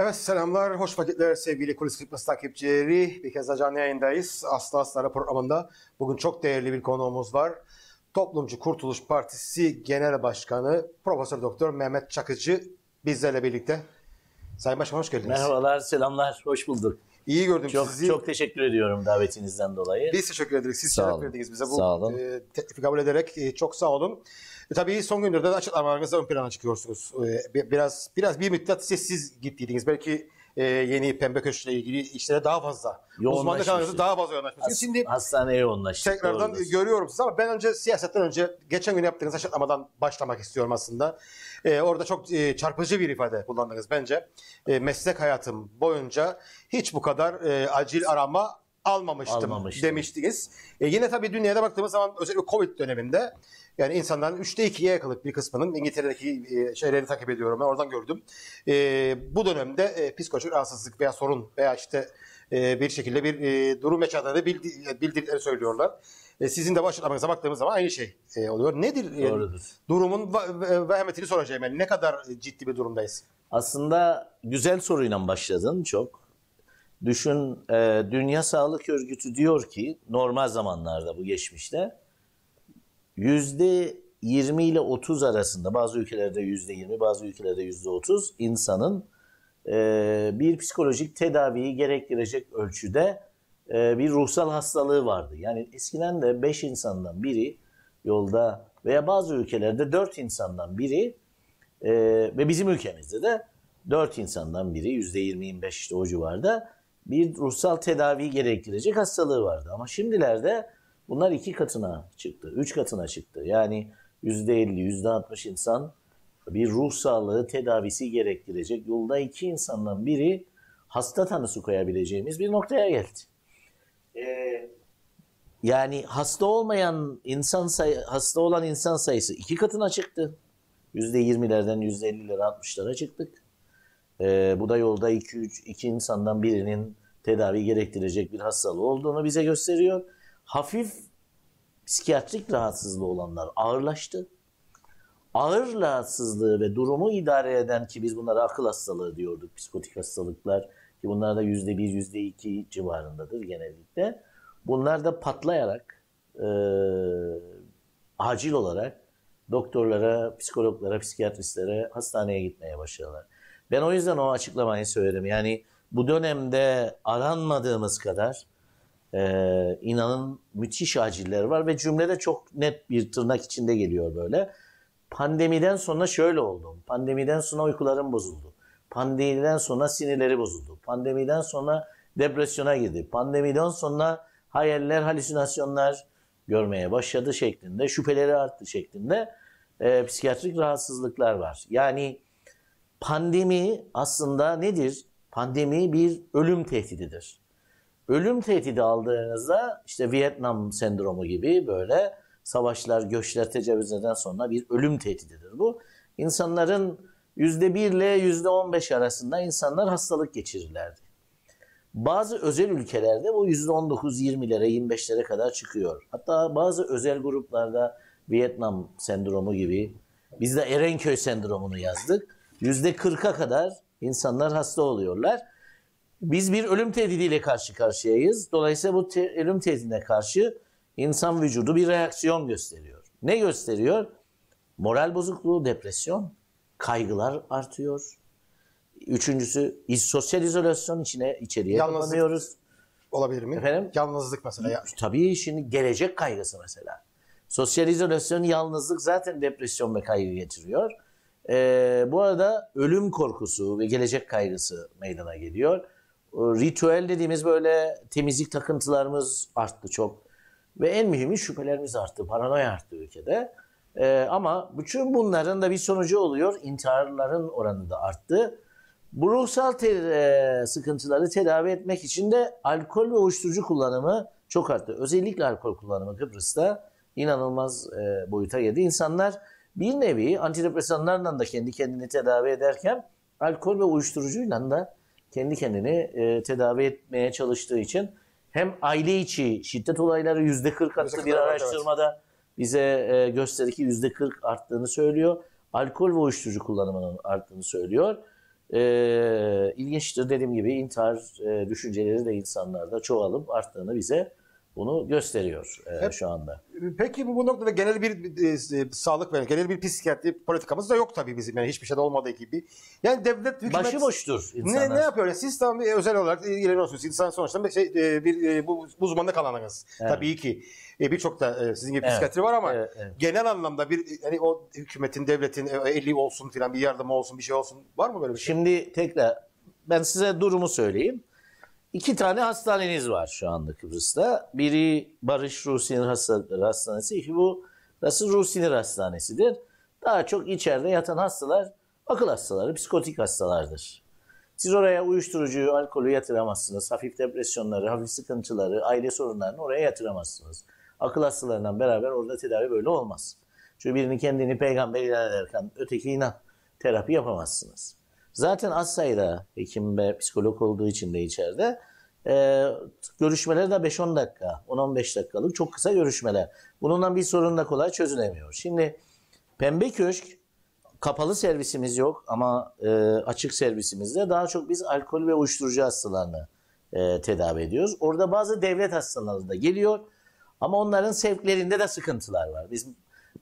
Evet selamlar, hoş vakitler sevgili Kulis Kıbrıs takipçileri. Bir kez daha canlı yayındayız. Aslı Aslara programında bugün çok değerli bir konuğumuz var. Toplumcu Kurtuluş Partisi Genel Başkanı Profesör Doktor Mehmet Çakıcı bizlerle birlikte. Sayın Başkan hoş geldiniz. Merhabalar, selamlar, hoş bulduk. İyi gördüm çok, sizi. Çok teşekkür ediyorum davetinizden dolayı. Biz teşekkür ederiz. Siz şeref verdiniz bize bu sağ olun. E, teklifi kabul ederek. E, çok sağ olun. E, tabii son günlerde de açıklamalarınızda ön plana çıkıyorsunuz. E, biraz biraz bir müddet sessiz gittiydiniz. Belki e, yeni pembe köşkle ilgili işlere daha fazla uzmanlık alanınızda daha fazla yoğunlaşmışsınız. Has, Şimdi hastaneye yoğunlaştık. Tekrardan doğrudur. görüyorum sizi ama ben önce siyasetten önce geçen gün yaptığınız açıklamadan başlamak istiyorum aslında. E, orada çok e, çarpıcı bir ifade kullandınız bence. E, meslek hayatım boyunca hiç bu kadar e, acil arama almamıştım, almamıştım. demiştiniz. E, yine tabii dünyada baktığımız zaman özellikle Covid döneminde yani insanların 3'te 2'ye yakalık bir kısmının İngiltere'deki e, şeyleri takip ediyorum ben oradan gördüm. E, bu dönemde e, psikolojik rahatsızlık veya sorun veya işte e, bir şekilde bir e, durum yaşadığını bildi, bildirdiklerini söylüyorlar. E, sizin de bu açıklamanıza baktığımız zaman aynı şey e, oluyor. Nedir e, durumun vehmetini soracağım yani ne kadar ciddi bir durumdayız? Aslında güzel soruyla başladın çok. Düşün e, Dünya Sağlık Örgütü diyor ki normal zamanlarda bu geçmişte yüzde 20 ile 30 arasında bazı ülkelerde yüzde 20 bazı ülkelerde yüzde 30 insanın e, bir psikolojik tedaviyi gerektirecek ölçüde e, bir ruhsal hastalığı vardı. Yani eskiden de 5 insandan biri yolda veya bazı ülkelerde 4 insandan biri e, ve bizim ülkemizde de 4 insandan biri yüzde %20-25 işte o civarda bir ruhsal tedavi gerektirecek hastalığı vardı. Ama şimdilerde bunlar iki katına çıktı, üç katına çıktı. Yani yüzde elli, yüzde altmış insan bir ruh sağlığı tedavisi gerektirecek yolda iki insandan biri hasta tanısı koyabileceğimiz bir noktaya geldi. Ee, yani hasta olmayan insan sayı, hasta olan insan sayısı iki katına çıktı. Yüzde yirmilerden yüzde ellilere, altmışlara çıktık e, bu da yolda iki, üç, iki insandan birinin tedavi gerektirecek bir hastalığı olduğunu bize gösteriyor. Hafif psikiyatrik rahatsızlığı olanlar ağırlaştı. Ağır rahatsızlığı ve durumu idare eden ki biz bunlara akıl hastalığı diyorduk, psikotik hastalıklar ki bunlar da yüzde bir, yüzde iki civarındadır genellikle. Bunlar da patlayarak e, acil olarak doktorlara, psikologlara, psikiyatristlere hastaneye gitmeye başlıyorlar. Ben o yüzden o açıklamayı söyledim. Yani bu dönemde aranmadığımız kadar e, inanın müthiş aciller var ve cümlede çok net bir tırnak içinde geliyor böyle. Pandemiden sonra şöyle oldum. Pandemiden sonra uykularım bozuldu. Pandemiden sonra sinirleri bozuldu. Pandemiden sonra depresyona girdi. Pandemiden sonra hayaller, halüsinasyonlar görmeye başladı şeklinde, şüpheleri arttı şeklinde e, psikiyatrik rahatsızlıklar var. Yani Pandemi aslında nedir? Pandemi bir ölüm tehdididir. Ölüm tehdidi aldığınızda işte Vietnam sendromu gibi böyle savaşlar, göçler, tecavüzlerden sonra bir ölüm tehdididir bu. İnsanların %1 ile %15 arasında insanlar hastalık geçirirlerdi. Bazı özel ülkelerde bu %19-20'lere, 25'lere kadar çıkıyor. Hatta bazı özel gruplarda Vietnam sendromu gibi, biz de Erenköy sendromunu yazdık. Yüzde kırka kadar insanlar hasta oluyorlar. Biz bir ölüm tehdidiyle karşı karşıyayız. Dolayısıyla bu te- ölüm tehdidine karşı insan vücudu bir reaksiyon gösteriyor. Ne gösteriyor? Moral bozukluğu, depresyon, kaygılar artıyor. Üçüncüsü sosyal izolasyon içine içeriye Yalnızlık. kapanıyoruz. Olabilir mi? Efendim? Yalnızlık mesela. Ya. Tabii şimdi gelecek kaygısı mesela. Sosyal izolasyon, yalnızlık zaten depresyon ve kaygı getiriyor. E, bu arada ölüm korkusu ve gelecek kaygısı meydana geliyor. E, ritüel dediğimiz böyle temizlik takıntılarımız arttı çok. Ve en mühimi şüphelerimiz arttı. Paranoya arttı ülkede. E, ama bütün bunların da bir sonucu oluyor. intiharların oranı da arttı. Bu ruhsal te- e, sıkıntıları tedavi etmek için de alkol ve uyuşturucu kullanımı çok arttı. Özellikle alkol kullanımı Kıbrıs'ta inanılmaz e, boyuta geldi. İnsanlar bir nevi antidepresanlarla da kendi kendini tedavi ederken alkol ve uyuşturucuyla da kendi kendini e, tedavi etmeye çalıştığı için hem aile içi şiddet olayları yüzde 40 arttı bir araştırmada evet. bize e, gösterdi ki yüzde 40 arttığını söylüyor. Alkol ve uyuşturucu kullanımının arttığını söylüyor. E, ilginçtir dediğim gibi intihar e, düşünceleri de insanlarda çoğalıp arttığını bize bunu gösteriyor e, evet. şu anda. Peki bu, bu noktada genel bir e, e, sağlık ve genel bir psikiyatri politikamız da yok tabii bizim. Yani hiçbir şey de olmadığı gibi. Yani devlet hükümet... Başı boştur insanlar. Ne, ne yapıyor? Siz tam e, özel olarak ilgileniyorsunuz. İnsan sonuçta bir, şey, e, bir e, bu, uzmanlık alanınız. Evet. Tabii ki. E, Birçok da e, sizin gibi evet. psikiyatri var ama evet, evet. genel anlamda bir yani o hükümetin, devletin e, eli olsun filan bir yardımı olsun bir şey olsun var mı böyle bir şey? Şimdi tekrar ben size durumu söyleyeyim. İki tane hastaneniz var şu anda Kıbrıs'ta. Biri Barış Ruh Hastanesi, iki bu Nasıl Ruh Hastanesi'dir. Daha çok içeride yatan hastalar akıl hastaları, psikotik hastalardır. Siz oraya uyuşturucu, alkolü yatıramazsınız. Hafif depresyonları, hafif sıkıntıları, aile sorunlarını oraya yatıramazsınız. Akıl hastalarından beraber orada tedavi böyle olmaz. Çünkü birini kendini peygamber ilan ederken öteki inan terapi yapamazsınız. Zaten az sayıda hekim ve psikolog olduğu için de içeride e, görüşmeler de 5-10 dakika, 10-15 dakikalık çok kısa görüşmeler. Bununla bir sorun da kolay çözülemiyor. Şimdi Pembe Köşk kapalı servisimiz yok ama e, açık servisimizde daha çok biz alkol ve uyuşturucu hastalarını e, tedavi ediyoruz. Orada bazı devlet hastaları da geliyor ama onların sevklerinde de sıkıntılar var. Biz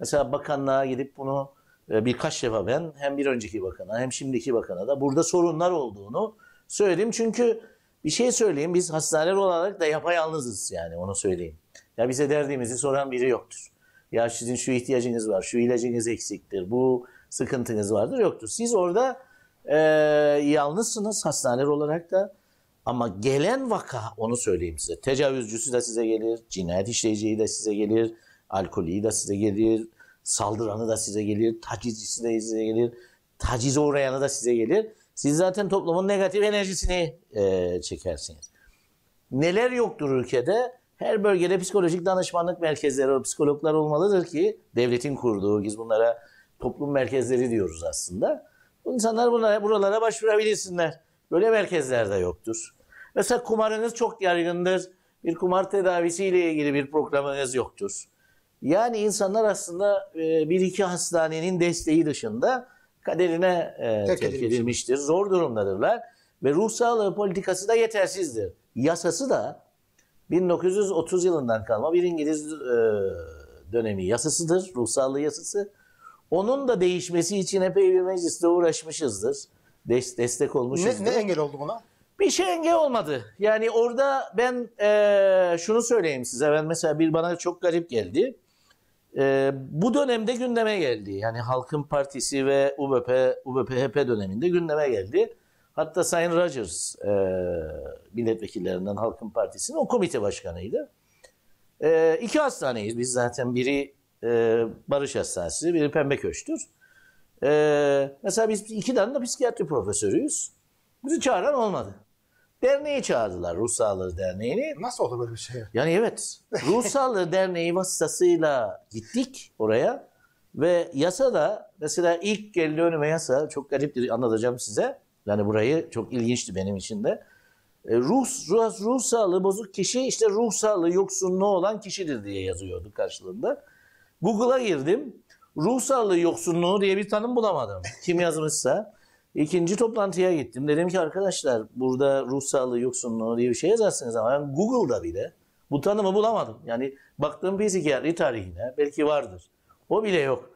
mesela bakanlığa gidip bunu ee, birkaç defa ben hem bir önceki bakana hem şimdiki bakana da burada sorunlar olduğunu söyledim. Çünkü bir şey söyleyeyim biz hastaneler olarak da yapayalnızız yani onu söyleyeyim. Ya bize derdimizi soran biri yoktur. Ya sizin şu ihtiyacınız var, şu ilacınız eksiktir, bu sıkıntınız vardır yoktur. Siz orada e, yalnızsınız hastaneler olarak da. Ama gelen vaka onu söyleyeyim size. Tecavüzcüsü de size gelir, cinayet işleyiciyi de size gelir, alkolü de size gelir, Saldıranı da size gelir, tacizcisi de size gelir, tacize uğrayanı da size gelir. Siz zaten toplumun negatif enerjisini e, çekersiniz. Neler yoktur ülkede? Her bölgede psikolojik danışmanlık merkezleri, psikologlar olmalıdır ki devletin kurduğu, biz bunlara toplum merkezleri diyoruz aslında. İnsanlar bunlara, buralara başvurabilirsinler. Böyle merkezler de yoktur. Mesela kumarınız çok yaygındır. Bir kumar tedavisiyle ilgili bir programınız yoktur. Yani insanlar aslında e, bir iki hastanenin desteği dışında kaderine e, terk edilmiştir. Zor durumdadırlar ve ruh sağlığı politikası da yetersizdir. Yasası da 1930 yılından kalma bir İngiliz e, dönemi yasasıdır, ruh sağlığı yasası. Onun da değişmesi için epey bir mecliste uğraşmışızdır. destek olmuşuzdur. Ne, ne engel oldu buna? Bir şey engel olmadı. Yani orada ben e, şunu söyleyeyim size. Ben mesela bir bana çok garip geldi e, bu dönemde gündeme geldi. Yani Halkın Partisi ve UBP, UBPHP döneminde gündeme geldi. Hatta Sayın Rogers e, milletvekillerinden Halkın Partisi'nin o komite başkanıydı. E, iki hastaneyiz biz zaten. Biri e, Barış Hastanesi, biri Pembe Köştür. E, mesela biz iki tane de psikiyatri profesörüyüz. Bizi çağıran olmadı. Derneği çağırdılar Ruh Sağlığı Derneği'ni. Nasıl oldu böyle bir şey? Yani evet. Ruh Sağlığı Derneği vasıtasıyla gittik oraya. Ve yasa da mesela ilk geldi önüme yasa çok gariptir anlatacağım size. Yani burayı çok ilginçti benim için de. E, ruh, ruh, ruh sağlığı bozuk kişi işte ruh sağlığı yoksunluğu olan kişidir diye yazıyordu karşılığında. Google'a girdim. Ruh sağlığı yoksunluğu diye bir tanım bulamadım. Kim yazmışsa. İkinci toplantıya gittim. Dedim ki arkadaşlar burada ruh sağlığı yoksunluğu diye bir şey yazarsınız ama ben Google'da bile bu tanımı bulamadım. Yani baktığım psikiyatri tarihine belki vardır. O bile yok.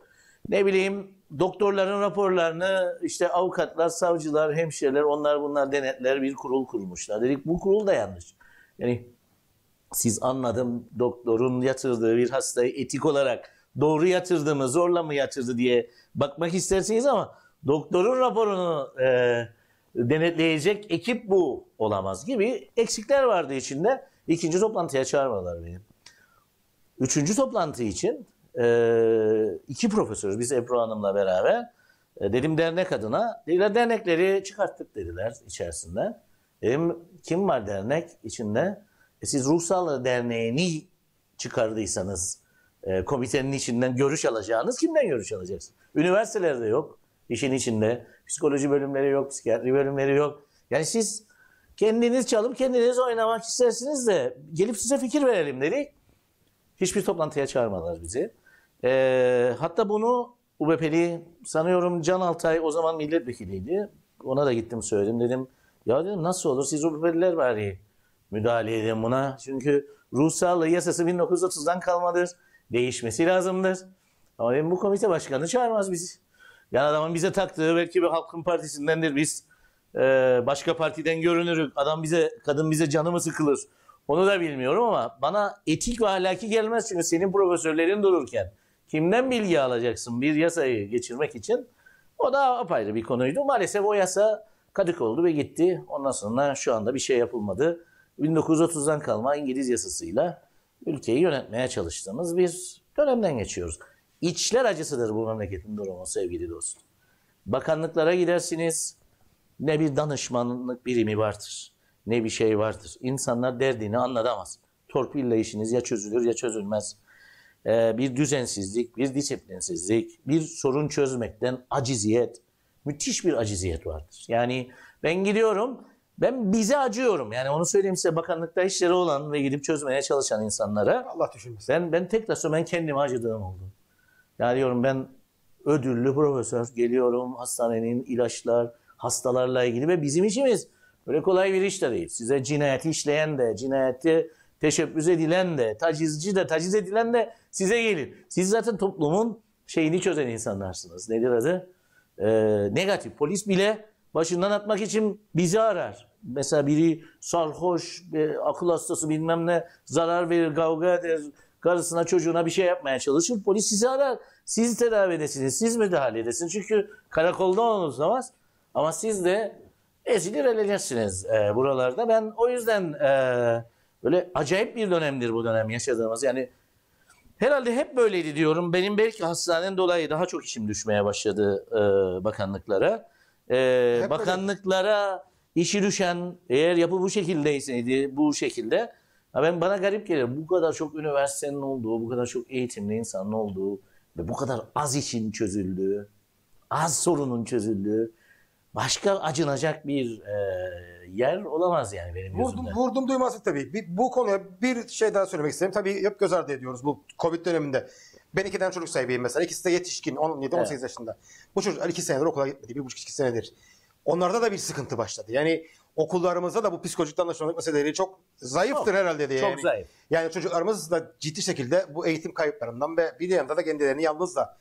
Ne bileyim doktorların raporlarını işte avukatlar, savcılar, hemşireler onlar bunlar denetler bir kurul kurmuşlar. Dedik bu kurul da yanlış. Yani siz anladım doktorun yatırdığı bir hastayı etik olarak doğru yatırdı mı zorla mı yatırdı diye bakmak istersiniz ama doktorun raporunu e, denetleyecek ekip bu olamaz gibi eksikler vardı içinde. İkinci toplantıya çağırmalar beni. Üçüncü toplantı için e, iki profesör, biz Ebru Hanım'la beraber e, dedim dernek adına, dediler dernekleri çıkarttık dediler içerisinde. Dedim kim var dernek içinde? E, siz Ruhsal Derneği'ni çıkardıysanız e, komitenin içinden görüş alacağınız kimden görüş alacaksınız? Üniversitelerde yok işin içinde. Psikoloji bölümleri yok, psikiyatri bölümleri yok. Yani siz kendiniz çalıp kendiniz oynamak istersiniz de gelip size fikir verelim dedik. Hiçbir toplantıya çağırmadılar bizi. E, hatta bunu UBP'li sanıyorum Can Altay o zaman milletvekiliydi. Ona da gittim söyledim dedim. Ya dedim nasıl olur siz UBP'liler bari müdahale edin buna. Çünkü ruh sağlığı yasası 1930'dan kalmadır. Değişmesi lazımdır. Ama dedim, bu komite başkanı çağırmaz bizi. Yani adamın bize taktığı belki bir halkın partisindendir biz. E, başka partiden görünürük. Adam bize, kadın bize canımı sıkılır? Onu da bilmiyorum ama bana etik ve ahlaki gelmez çünkü senin profesörlerin dururken. Kimden bilgi alacaksın bir yasayı geçirmek için? O da apayrı bir konuydu. Maalesef o yasa kadık oldu ve gitti. Ondan sonra şu anda bir şey yapılmadı. 1930'dan kalma İngiliz yasasıyla ülkeyi yönetmeye çalıştığımız bir dönemden geçiyoruz. İçler acısıdır bu memleketin durumu sevgili dostum. Bakanlıklara gidersiniz. Ne bir danışmanlık birimi vardır. Ne bir şey vardır. İnsanlar derdini anlatamaz. Torpille işiniz ya çözülür ya çözülmez. Ee, bir düzensizlik, bir disiplinsizlik, bir sorun çözmekten aciziyet. Müthiş bir aciziyet vardır. Yani ben gidiyorum, ben bize acıyorum. Yani onu söyleyeyim size bakanlıkta işleri olan ve gidip çözmeye çalışan insanlara. Allah düşünmesin. Ben, ben tek rastlıyorum, ben kendime acıdığım oldum. Ya diyorum ben ödüllü profesör geliyorum hastanenin ilaçlar, hastalarla ilgili ve bizim işimiz böyle kolay bir iş de değil. Size cinayeti işleyen de, cinayeti teşebbüs edilen de, tacizci de, taciz edilen de size gelir. Siz zaten toplumun şeyini çözen insanlarsınız. Nedir adı? Ee, negatif. Polis bile başından atmak için bizi arar. Mesela biri sarhoş, akıl hastası bilmem ne zarar verir, kavga eder, karısına çocuğuna bir şey yapmaya çalışır. Polis sizi arar. Siz tedavi edesiniz. Siz müdahale edesiniz. Çünkü karakolda olursanız ama siz de ezilir eleceksiniz e, buralarda. Ben o yüzden e, böyle acayip bir dönemdir bu dönem yaşadığımız. Yani herhalde hep böyleydi diyorum. Benim belki hastanenin dolayı daha çok işim düşmeye başladı e, bakanlıklara. E, bakanlıklara böyle. işi düşen eğer yapı bu şekildeydi bu şekilde ya ben bana garip gelir. Bu kadar çok üniversitenin olduğu, bu kadar çok eğitimli insanın olduğu ve bu kadar az işin çözüldüğü, az sorunun çözüldüğü başka acınacak bir e, yer olamaz yani benim gözümde. Vurdum, vurdum duymazlık tabii. Bir, bu konuya bir şey daha söylemek istedim. Tabii hep göz ardı ediyoruz bu Covid döneminde. Ben iki tane çocuk sahibiyim mesela. İkisi de yetişkin 17-18 evet. yaşında. Bu çocuk iki senedir okula gitmedi. Bir buçuk iki senedir. Onlarda da bir sıkıntı başladı. Yani okullarımızda da bu psikolojik danışmanlık meseleleri çok zayıftır çok, herhalde diye. Çok zayıf. Yani çocuklarımız da ciddi şekilde bu eğitim kayıplarından ve bir yanda da kendilerini yalnız da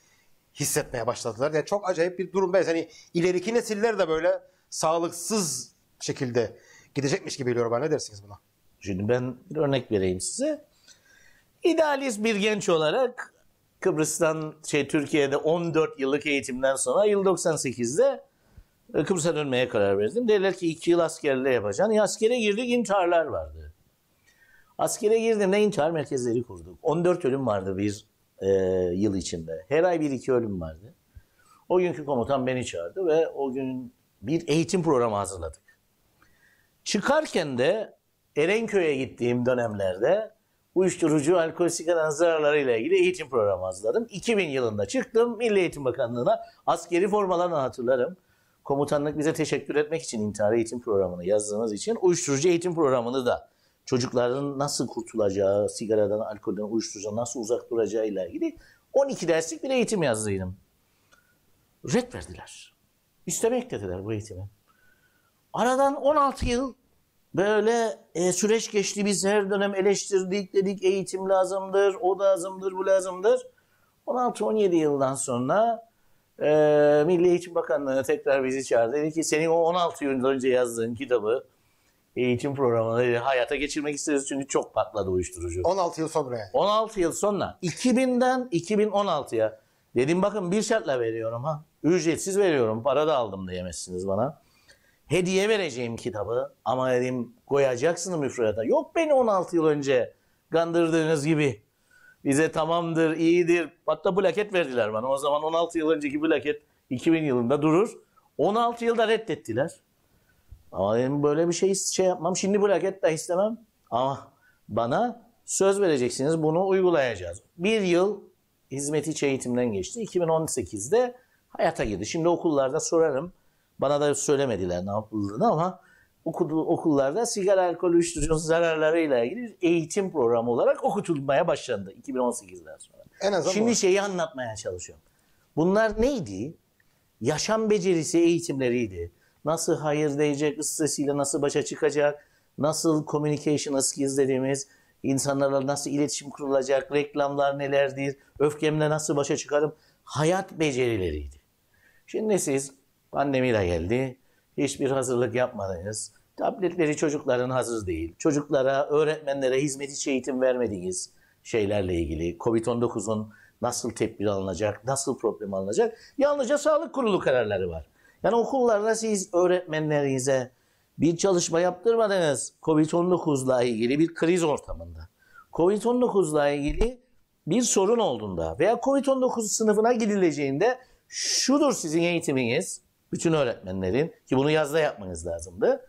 hissetmeye başladılar. Yani çok acayip bir durum. Ben hani ileriki nesiller de böyle sağlıksız şekilde gidecekmiş gibi geliyor bana. Ne dersiniz buna? Şimdi ben bir örnek vereyim size. İdealist bir genç olarak Kıbrıs'tan şey Türkiye'de 14 yıllık eğitimden sonra yıl 98'de e, Kıbrıs'a dönmeye karar verdim. Dediler ki iki yıl askerle yapacaksın. E, askere girdik intiharlar vardı. Askere Ne intihar merkezleri kurduk. 14 ölüm vardı bir e, yıl içinde. Her ay bir iki ölüm vardı. O günkü komutan beni çağırdı ve o gün bir eğitim programı hazırladık. Çıkarken de Erenköy'e gittiğim dönemlerde uyuşturucu, alkol, sigara zararlarıyla ilgili eğitim programı hazırladım. 2000 yılında çıktım. Milli Eğitim Bakanlığı'na askeri formalarını hatırlarım komutanlık bize teşekkür etmek için intihar eğitim programını yazdığınız için uyuşturucu eğitim programını da çocukların nasıl kurtulacağı, sigaradan, alkolden, uyuşturucudan nasıl uzak duracağıyla ilgili 12 derslik bir eğitim yazdıydım. Red verdiler. İstemek dediler bu eğitimi. Aradan 16 yıl böyle e, süreç geçti. Biz her dönem eleştirdik, dedik eğitim lazımdır, o lazımdır, bu lazımdır. 16-17 yıldan sonra e, Milli Eğitim Bakanlığı'na tekrar bizi çağırdı. Dedi ki senin o 16 yıl önce yazdığın kitabı eğitim programını e, hayata geçirmek istiyoruz çünkü çok patladı uyuşturucu. 16 yıl sonra. 16 yıl sonra. 2000'den 2016'ya. Dedim bakın bir şartla veriyorum ha. Ücretsiz veriyorum. Para da aldım diyemezsiniz bana. Hediye vereceğim kitabı ama dedim koyacaksın müfredata. Yok beni 16 yıl önce kandırdığınız gibi bize tamamdır, iyidir. Hatta bu laket verdiler bana. O zaman 16 yıl önceki bu laket 2000 yılında durur. 16 yılda reddettiler. Ama ben böyle bir şey şey yapmam. Şimdi bu laket de istemem. Ama bana söz vereceksiniz bunu uygulayacağız. Bir yıl hizmet iç şey eğitimden geçti. 2018'de hayata girdi. Şimdi okullarda sorarım. Bana da söylemediler ne yapıldığını ama okulu, okullarda sigara, alkol, uyuşturucu zararlarıyla ilgili eğitim programı olarak okutulmaya başlandı 2018'den sonra. En azından Şimdi o. şeyi anlatmaya çalışıyorum. Bunlar neydi? Yaşam becerisi eğitimleriydi. Nasıl hayır diyecek, stresiyle nasıl başa çıkacak, nasıl communication skills dediğimiz insanlarla nasıl iletişim kurulacak, reklamlar nelerdir, öfkemle nasıl başa çıkarım, hayat becerileriydi. Şimdi siz pandemi de geldi, hiçbir hazırlık yapmadınız. Tabletleri çocukların hazır değil. Çocuklara, öğretmenlere hizmet içi eğitim vermediğiniz şeylerle ilgili. Covid-19'un nasıl tedbir alınacak, nasıl problem alınacak. Yalnızca sağlık kurulu kararları var. Yani okullarda siz öğretmenlerinize bir çalışma yaptırmadınız. Covid-19'la ilgili bir kriz ortamında. Covid-19'la ilgili bir sorun olduğunda veya Covid-19 sınıfına gidileceğinde şudur sizin eğitiminiz, bütün öğretmenlerin ki bunu yazda yapmanız lazımdı.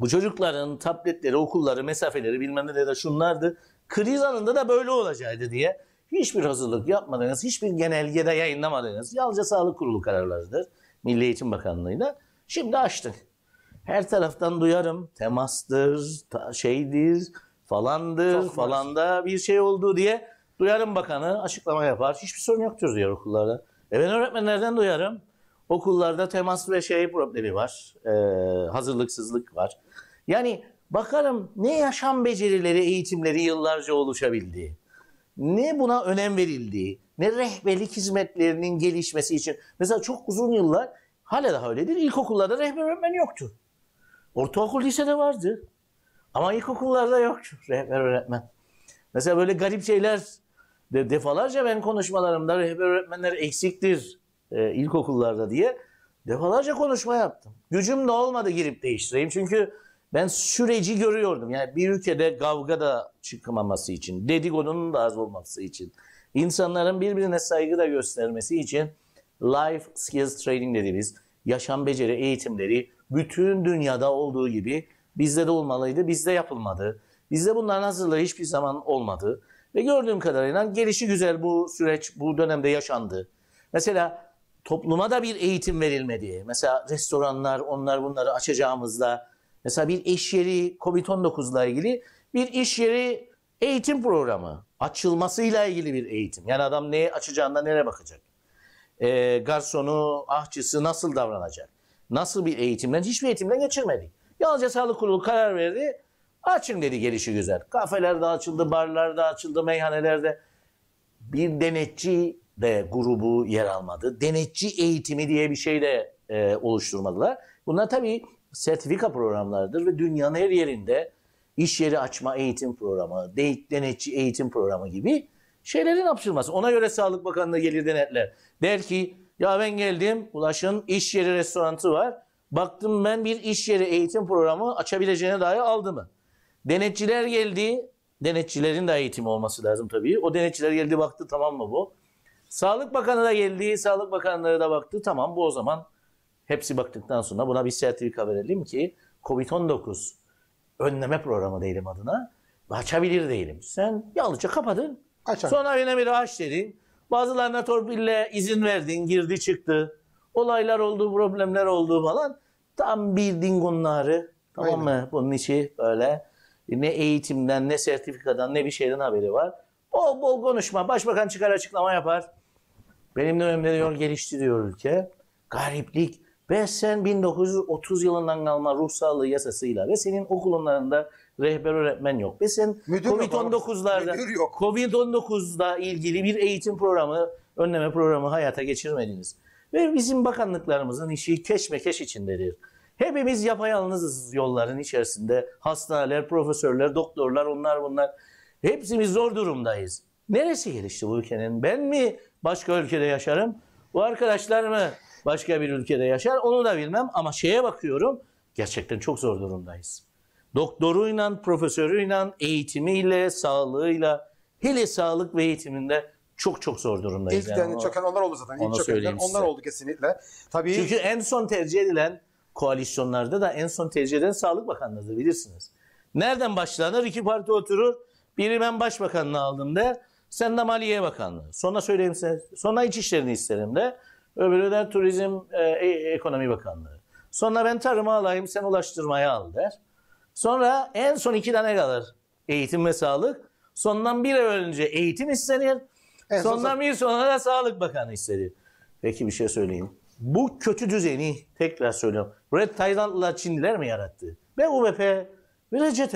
Bu çocukların tabletleri, okulları, mesafeleri bilmem ne de şunlardı. Kriz anında da böyle olacaktı diye hiçbir hazırlık yapmadınız, hiçbir genelgede yayınlamadınız. Yalnızca Sağlık Kurulu kararlarıdır Milli Eğitim Bakanlığı'yla. Şimdi açtık. Her taraftan duyarım temastır, ta şeydir, falandır, Çok falanda var. bir şey oldu diye duyarım bakanı açıklama yapar. Hiçbir sorun yoktur diyor okullarda. E ben öğretmenlerden duyarım. Okullarda temas ve şey problemi var. E, hazırlıksızlık var. Yani bakalım ne yaşam becerileri, eğitimleri yıllarca oluşabildi. Ne buna önem verildi. Ne rehberlik hizmetlerinin gelişmesi için. Mesela çok uzun yıllar hala daha öyledir. İlkokullarda rehber öğretmen yoktu. Ortaokul lisede vardı. Ama ilkokullarda yoktu rehber öğretmen. Mesela böyle garip şeyler de defalarca ben konuşmalarımda rehber öğretmenler eksiktir e, ilkokullarda diye defalarca konuşma yaptım. Gücüm de olmadı girip değiştireyim. Çünkü ben süreci görüyordum. Yani bir ülkede kavga da çıkmaması için, dedikodunun da az olması için, insanların birbirine saygı da göstermesi için life skills training dediğimiz yaşam beceri eğitimleri bütün dünyada olduğu gibi bizde de olmalıydı. Bizde yapılmadı. Bizde bunların hazırlığı hiçbir zaman olmadı. Ve gördüğüm kadarıyla gelişi güzel bu süreç bu dönemde yaşandı. Mesela topluma da bir eğitim verilmedi. Mesela restoranlar onlar bunları açacağımızda Mesela bir iş yeri covid 19 ile ilgili bir iş yeri eğitim programı. Açılmasıyla ilgili bir eğitim. Yani adam neye açacağında nereye bakacak? E, garsonu, ahçısı nasıl davranacak? Nasıl bir eğitimden? Hiçbir eğitimden geçirmedik. Yalnızca sağlık kurulu karar verdi. Açın dedi gelişi güzel. Kafeler de açıldı, barlar da açıldı, meyhanelerde. Bir denetçi de grubu yer almadı. Denetçi eğitimi diye bir şey de e, oluşturmadılar. Bunlar tabii sertifika programlarıdır ve dünyanın her yerinde iş yeri açma eğitim programı, denetçi eğitim programı gibi şeylerin hapşırması. Ona göre Sağlık Bakanlığı gelir denetler. Der ki ya ben geldim Ulaş'ın iş yeri restoranı var. Baktım ben bir iş yeri eğitim programı açabileceğine dair aldı mı? Denetçiler geldi. Denetçilerin de eğitim olması lazım tabii. O denetçiler geldi baktı tamam mı bu? Sağlık Bakanı da geldi. Sağlık Bakanlığı da baktı tamam bu o zaman Hepsi baktıktan sonra buna bir sertifika verelim ki COVID-19 önleme programı değilim adına. Açabilir değilim. Sen yalnızca kapadın. Açalım. Sonra önemli aç dedin. Bazılarına torpille izin verdin. Girdi çıktı. Olaylar oldu, problemler oldu falan. Tam bildin bunları. Tamam Aynen. mı? Bunun içi böyle ne eğitimden, ne sertifikadan, ne bir şeyden haberi var. Bol bol konuşma. Başbakan çıkar açıklama yapar. Benim de dönemde diyor geliştiriyor ülke. Gariplik ve sen 1930 yılından kalma ruh sağlığı yasasıyla ve senin okulunlarında rehber öğretmen yok. Ve sen Covid-19'larda Covid-19'da ilgili bir eğitim programı, önleme programı hayata geçirmediniz. Ve bizim bakanlıklarımızın işi keşmekeş içindedir. Hepimiz yapayalnızız yolların içerisinde. Hastaneler, profesörler, doktorlar, onlar bunlar. Hepsimiz zor durumdayız. Neresi gelişti bu ülkenin? Ben mi başka ülkede yaşarım? Bu arkadaşlar mı başka bir ülkede yaşar onu da bilmem ama şeye bakıyorum gerçekten çok zor durumdayız. Doktoruyla, profesörüyle, eğitimiyle, sağlığıyla hele sağlık ve eğitiminde çok çok zor durumdayız. İlk yani onlar oldu zaten. İlk çökenler onlar oldu kesinlikle. Tabii Çünkü en son tercih edilen koalisyonlarda da en son tercih edilen Sağlık Bakanlığı'dır bilirsiniz. Nereden başlanır? İki parti oturur. Biri ben başbakanını aldım der. Sen de Maliye Bakanlığı. Sonra söyleyeyim size. Sonra işlerini isterim de. Öbürü de Turizm e, e, Ekonomi Bakanlığı. Sonra ben tarıma alayım sen ulaştırmaya al der. Sonra en son iki tane kalır. Eğitim ve sağlık. Sondan bir önce eğitim istenir. En sondan son... bir sonra da Sağlık Bakanı istenir. Peki bir şey söyleyeyim. Bu kötü düzeni tekrar söylüyorum. Red Tayland'la Çinliler mi yarattı? Ve UBP ve Recep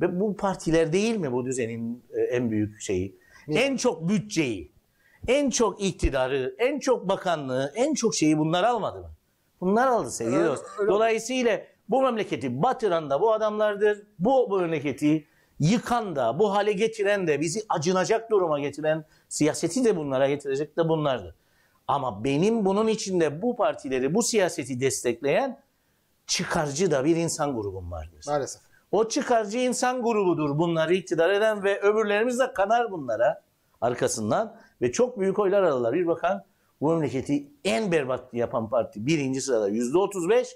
ve bu partiler değil mi bu düzenin e, en büyük şeyi? En çok bütçeyi. En çok iktidarı, en çok bakanlığı, en çok şeyi bunlar almadı mı? Bunlar aldı sevgili dost. Dolayısıyla bu memleketi batıran da bu adamlardır. Bu, bu memleketi yıkan da, bu hale getiren de, bizi acınacak duruma getiren siyaseti de bunlara getirecek de bunlardır. Ama benim bunun içinde bu partileri, bu siyaseti destekleyen çıkarcı da bir insan grubum vardır. Maalesef. O çıkarcı insan grubudur bunları iktidar eden ve öbürlerimiz de kanar bunlara arkasından. Ve çok büyük oylar aldılar. Bir bakan bu memleketi en berbat yapan parti birinci sırada yüzde otuz beş.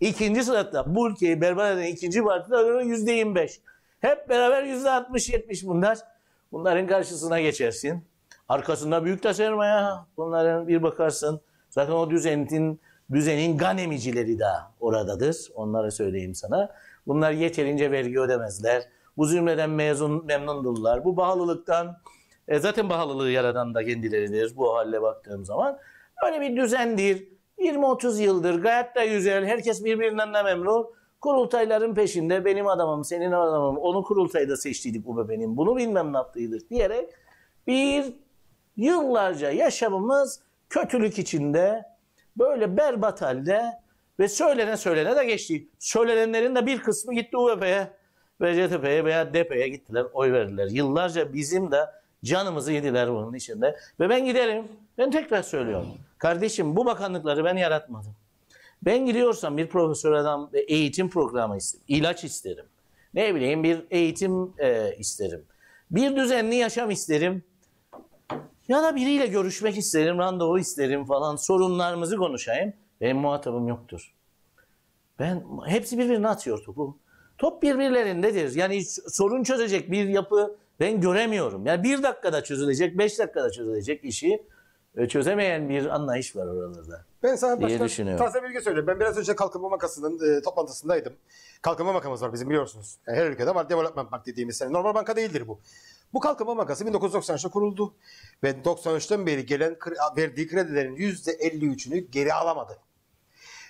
İkinci sırada bu ülkeyi berbat eden ikinci parti de yüzde yirmi beş. Hep beraber yüzde altmış yetmiş bunlar. Bunların karşısına geçersin. Arkasında büyük taşırmaya bunların bir bakarsın. Zaten o düzenin, düzenin ganemicileri de oradadır. Onlara söyleyeyim sana. Bunlar yeterince vergi ödemezler. Bu zümreden mezun, memnundurlar. Bu bağlılıktan e, zaten pahalılığı yaradan da kendileridir bu halle baktığım zaman. Öyle bir düzendir. 20-30 yıldır gayet de güzel. Herkes birbirinden de memnun. Kurultayların peşinde benim adamım, senin adamım, onu kurultayda seçtiydik bu benim, bunu bilmem ne yaptıydık diyerek bir yıllarca yaşamımız kötülük içinde böyle berbat halde ve söylene söylene de geçti. Söylenenlerin de bir kısmı gitti UVP'ye e ve CTP'ye veya DP'ye gittiler, oy verdiler. Yıllarca bizim de Canımızı yediler bunun içinde. Ve ben giderim. Ben tekrar söylüyorum. Kardeşim bu bakanlıkları ben yaratmadım. Ben gidiyorsam bir profesörden eğitim programı isterim. İlaç isterim. Ne bileyim bir eğitim e, isterim. Bir düzenli yaşam isterim. Ya da biriyle görüşmek isterim, randevu isterim falan. Sorunlarımızı konuşayım. Benim muhatabım yoktur. Ben hepsi birbirine atıyor topu. Top birbirlerindedir. Yani sorun çözecek bir yapı ben göremiyorum. Yani bir dakikada çözülecek, beş dakikada çözülecek işi e, çözemeyen bir anlayış var oralarda. Ben sana başka taze bilgi söyleyeyim. Ben biraz önce Kalkınma Bankası'nın e, toplantısındaydım. Kalkınma Bankamız var bizim biliyorsunuz. Yani e, her ülkede var. Development Bank dediğimiz yani normal banka değildir bu. Bu Kalkınma Bankası 1993'te kuruldu ve 93'ten beri gelen verdiği kredilerin %53'ünü geri alamadı.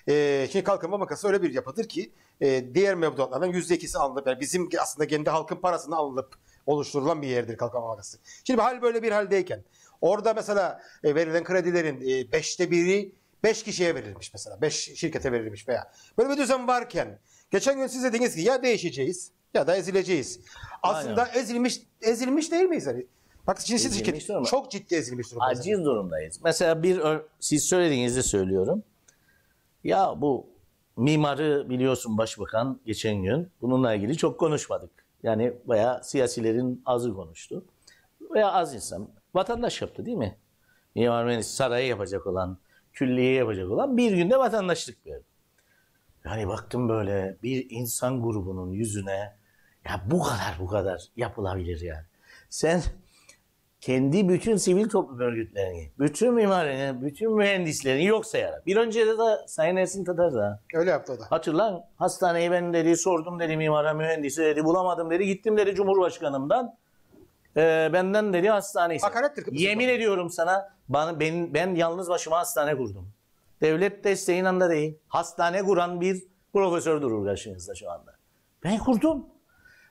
E, şimdi Kalkınma Bankası öyle bir yapıdır ki e, diğer mevduatlardan %2'si alınıp yani bizim aslında kendi halkın parasını alınıp oluşturulan bir yerdir kalkan Bankası. Şimdi hal böyle bir haldeyken orada mesela e, verilen kredilerin e, beşte biri beş kişiye verilmiş mesela. beş şirkete verilmiş veya. Böyle bir düzen varken geçen gün siz dediniz ki ya değişeceğiz ya da ezileceğiz. Aslında Aynen. ezilmiş ezilmiş değil miyiz hani? Bak şimdi siz şirket duruma. çok ciddi ezilmiş durumda. Aciz mesela. durumdayız. Mesela bir siz söylediğinizi söylüyorum. Ya bu mimarı biliyorsun başbakan geçen gün bununla ilgili çok konuşmadık. Yani veya siyasilerin azı konuştu. Veya az insan. Vatandaş yaptı değil mi? İmam Mühendis sarayı yapacak olan, külliye yapacak olan bir günde vatandaşlık verdi. Yani baktım böyle bir insan grubunun yüzüne ya bu kadar bu kadar yapılabilir yani. Sen kendi bütün sivil toplum örgütlerini, bütün mimarını, bütün mühendislerini yok sayarak. Bir önce de da Sayın Ersin Tatar da. Öyle yaptı da. Hatırlan hastaneyi ben dedi, sordum dedi mimara, mühendisi dedi, bulamadım dedi. Gittim dedi Cumhurbaşkanımdan. E, benden dedi hastane istedi. Hakarettir Yemin ediyorum sana ben, ben, ben yalnız başıma hastane kurdum. Devlet desteğinin anda değil. Hastane kuran bir profesör durur karşınızda şu anda. Ben kurdum.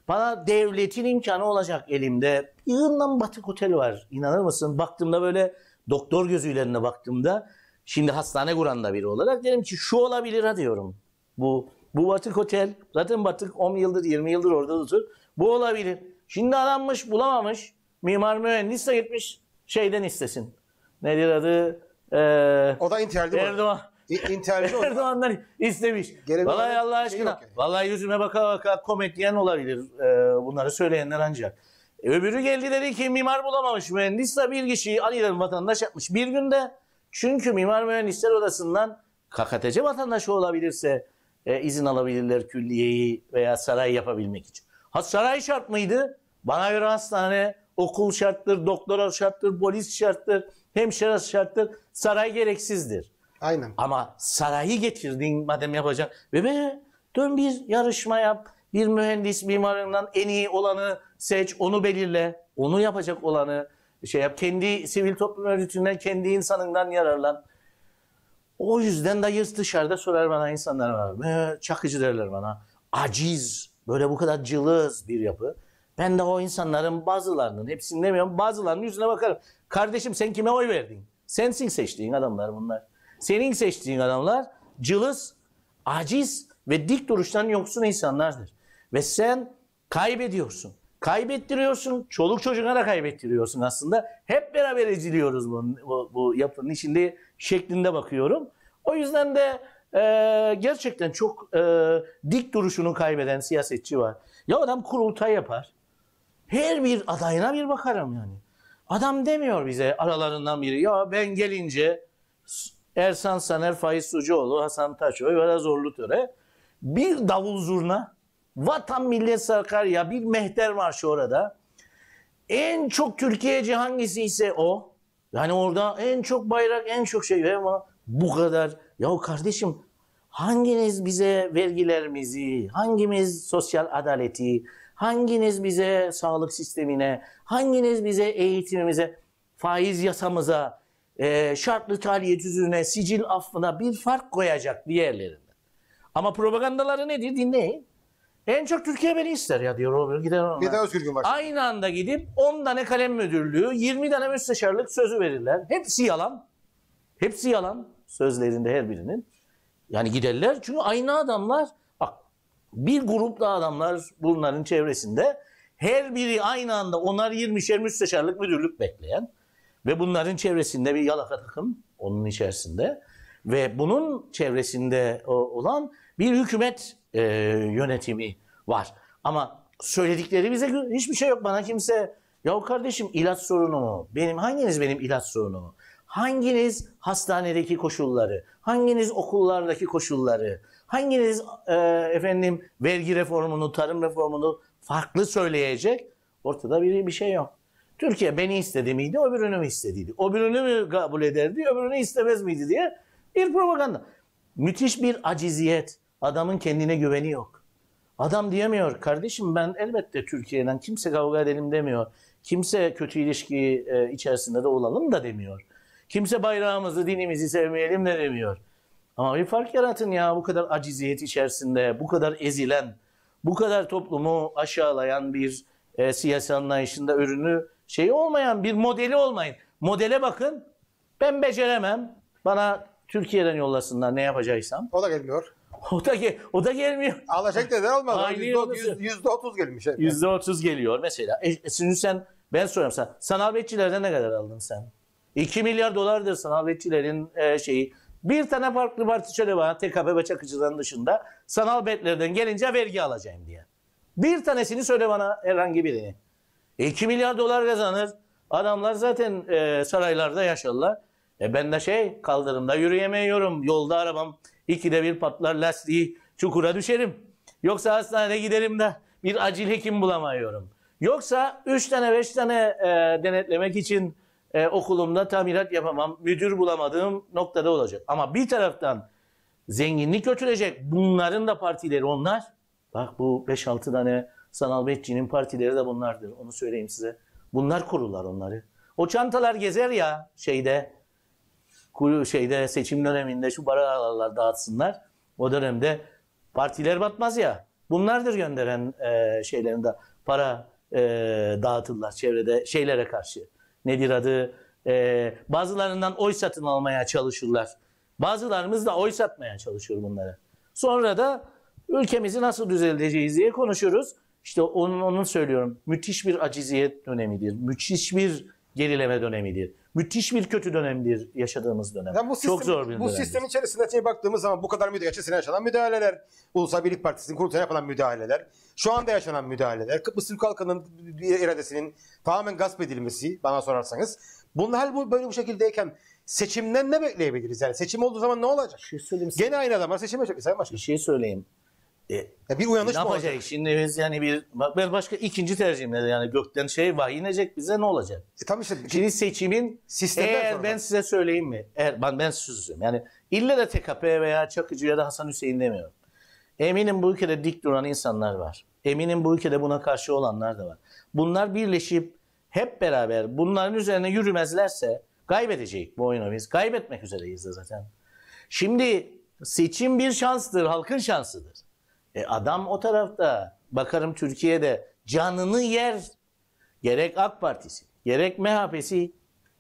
Bana devletin imkanı olacak elimde. Yığından batık otel var. İnanır mısın? Baktığımda böyle doktor gözüyle baktığımda şimdi hastane kuran da biri olarak dedim ki şu olabilir ha diyorum. Bu bu batık otel zaten batık 10 yıldır 20 yıldır orada tutur. Bu olabilir. Şimdi aranmış bulamamış. Mimar mühendis de gitmiş şeyden istesin. Nedir adı? Ee, o da intihar değil Erdoğan. Mi? İnterci Erdoğan'dan istemiş. vallahi Allah şey aşkına. Şey yani. Vallahi yüzüme baka baka komedyen olabilir e, bunları söyleyenler ancak. E, öbürü geldi dedi ki mimar bulamamış mühendis de bir kişiyi Ali'den vatandaş yapmış bir günde. Çünkü mimar mühendisler odasından KKTC vatandaşı olabilirse e, izin alabilirler külliyeyi veya saray yapabilmek için. Ha saray şart mıydı? Bana göre hastane, okul şarttır, doktora şarttır, polis şarttır, hemşire şarttır, saray gereksizdir. Aynen. Ama sarayı getirdin madem yapacak. Bebe dön bir yarışma yap. Bir mühendis mimarından en iyi olanı seç, onu belirle. Onu yapacak olanı şey yap. Kendi sivil toplum örgütünden, kendi insanından yararlan. O yüzden dayı dışarıda sorar bana insanlar var. Çakıcı derler bana. Aciz, böyle bu kadar cılız bir yapı. Ben de o insanların bazılarının, hepsini demiyorum, bazılarının yüzüne bakarım. Kardeşim sen kime oy verdin? Sensin seçtiğin adamlar bunlar. Senin seçtiğin adamlar cılız, aciz ve dik duruştan yoksun insanlardır. Ve sen kaybediyorsun. Kaybettiriyorsun. Çoluk çocuğuna da kaybettiriyorsun aslında. Hep beraber eziliyoruz bu, bu, bu yapının içinde şeklinde bakıyorum. O yüzden de e, gerçekten çok e, dik duruşunu kaybeden siyasetçi var. Ya adam kurultay yapar. Her bir adayına bir bakarım yani. Adam demiyor bize aralarından biri ya ben gelince Ersan Saner, Faiz Sucuoğlu, Hasan Taşoy, Vera Zorlu Töre. Bir davul zurna, vatan millet ya bir mehter var şu orada. En çok Türkiye'ci hangisi ise o. Yani orada en çok bayrak, en çok şey ama bu kadar. Yahu kardeşim hanginiz bize vergilerimizi, hangimiz sosyal adaleti, hanginiz bize sağlık sistemine, hanginiz bize eğitimimize, faiz yasamıza, e, şartlı tahliye cüzüne, sicil affına bir fark koyacak diğerlerinden. Ama propagandaları nedir dinleyin. En çok Türkiye beni ister ya diyor Robert. Gider Bir de Özgür gün Gümbaş. Aynı anda gidip 10 tane kalem müdürlüğü, 20 tane müsteşarlık sözü verirler. Hepsi yalan. Hepsi yalan sözlerinde her birinin. Yani giderler çünkü aynı adamlar bak bir grupta adamlar bunların çevresinde her biri aynı anda onar 20'şer müsteşarlık müdürlük bekleyen ve bunların çevresinde bir yalaka takım onun içerisinde ve bunun çevresinde e, olan bir hükümet e, yönetimi var. Ama söyledikleri bize hiçbir şey yok. Bana kimse ya kardeşim ilaç sorunu mu? Benim hanginiz benim ilaç sorunu mu? Hanginiz hastanedeki koşulları? Hanginiz okullardaki koşulları? Hanginiz e, efendim vergi reformunu, tarım reformunu farklı söyleyecek? Ortada bir bir şey yok. Türkiye beni istedi miydi, öbürünü mü istediydi? Öbürünü mü kabul ederdi, öbürünü istemez miydi diye bir propaganda. Müthiş bir aciziyet. Adamın kendine güveni yok. Adam diyemiyor kardeşim ben elbette Türkiye'den kimse kavga edelim demiyor. Kimse kötü ilişki e, içerisinde de olalım da demiyor. Kimse bayrağımızı, dinimizi sevmeyelim de demiyor. Ama bir fark yaratın ya bu kadar aciziyet içerisinde, bu kadar ezilen, bu kadar toplumu aşağılayan bir e, siyasi anlayışında ürünü şeyi olmayan bir modeli olmayın. Modele bakın. Ben beceremem. Bana Türkiye'den yollasınlar ne yapacaksam. O da geliyor. O da, gel o da gelmiyor. Anlaşacak neden olmaz. Yüzde otuz gelmiş. Yüzde otuz geliyor mesela. E, e şimdi sen ben soruyorum Sanal betçilerden ne kadar aldın sen? 2 milyar dolardır sanayicilerin e, şeyi. Bir tane farklı parti söyle bana, TKP ve Çakıcı'dan dışında sanal betlerden gelince vergi alacağım diye. Bir tanesini söyle bana herhangi birini. E 2 milyar dolar kazanır. Adamlar zaten e, saraylarda yaşarlar. E ben de şey kaldırımda yürüyemiyorum. Yolda arabam ikide bir patlar lastiği çukura düşerim. Yoksa hastaneye giderim de bir acil hekim bulamıyorum. Yoksa 3 tane 5 tane e, denetlemek için e, okulumda tamirat yapamam. Müdür bulamadığım noktada olacak. Ama bir taraftan zenginlik götürecek. Bunların da partileri onlar. Bak bu 5-6 tane Sanal Bekçi'nin partileri de bunlardır. Onu söyleyeyim size. Bunlar kururlar onları. O çantalar gezer ya şeyde şeyde seçim döneminde şu baralar dağıtsınlar. O dönemde partiler batmaz ya. Bunlardır gönderen e, şeylerinde para e, dağıtırlar çevrede şeylere karşı. Nedir adı? E, bazılarından oy satın almaya çalışırlar. Bazılarımız da oy satmaya çalışıyor bunları. Sonra da ülkemizi nasıl düzelteceğiz diye konuşuruz. İşte onun, onun söylüyorum. Müthiş bir aciziyet dönemidir. Müthiş bir gerileme dönemidir. Müthiş bir kötü dönemdir yaşadığımız dönem. Yani bu sistem, Çok zor bir bu dönemdir. Bu sistemin içerisinde baktığımız zaman bu kadar müdahale, içerisinde yaşanan müdahaleler, Ulusal Birlik Partisi'nin kurultayına yapılan müdahaleler, şu anda yaşanan müdahaleler, Kıbrıs Türk halkının iradesinin tamamen gasp edilmesi bana sorarsanız. Bunlar hal bu böyle bu şekildeyken seçimden ne bekleyebiliriz? Yani seçim olduğu zaman ne olacak? şey Gene aynı adamlar seçim yapacak. Sayın Başkan. Bir şey söyleyeyim. E, bir uyanış mı olacak? Şimdi biz yani bir ben başka ikinci tercihim de yani gökten şey vahiy inecek bize ne olacak? E tam işte şimdi seçimin sistemden eğer sonra. ben size söyleyeyim mi? Eğer ben ben söyleyeyim. Yani illa da TKP veya Çakıcı ya da Hasan Hüseyin demiyorum. Eminim bu ülkede dik duran insanlar var. Eminim bu ülkede buna karşı olanlar da var. Bunlar birleşip hep beraber bunların üzerine yürümezlerse kaybedecek bu oyunu biz. Kaybetmek üzereyiz de zaten. Şimdi seçim bir şanstır, halkın şansıdır. E adam o tarafta. Bakarım Türkiye'de canını yer. Gerek AK Partisi, gerek MHP'si,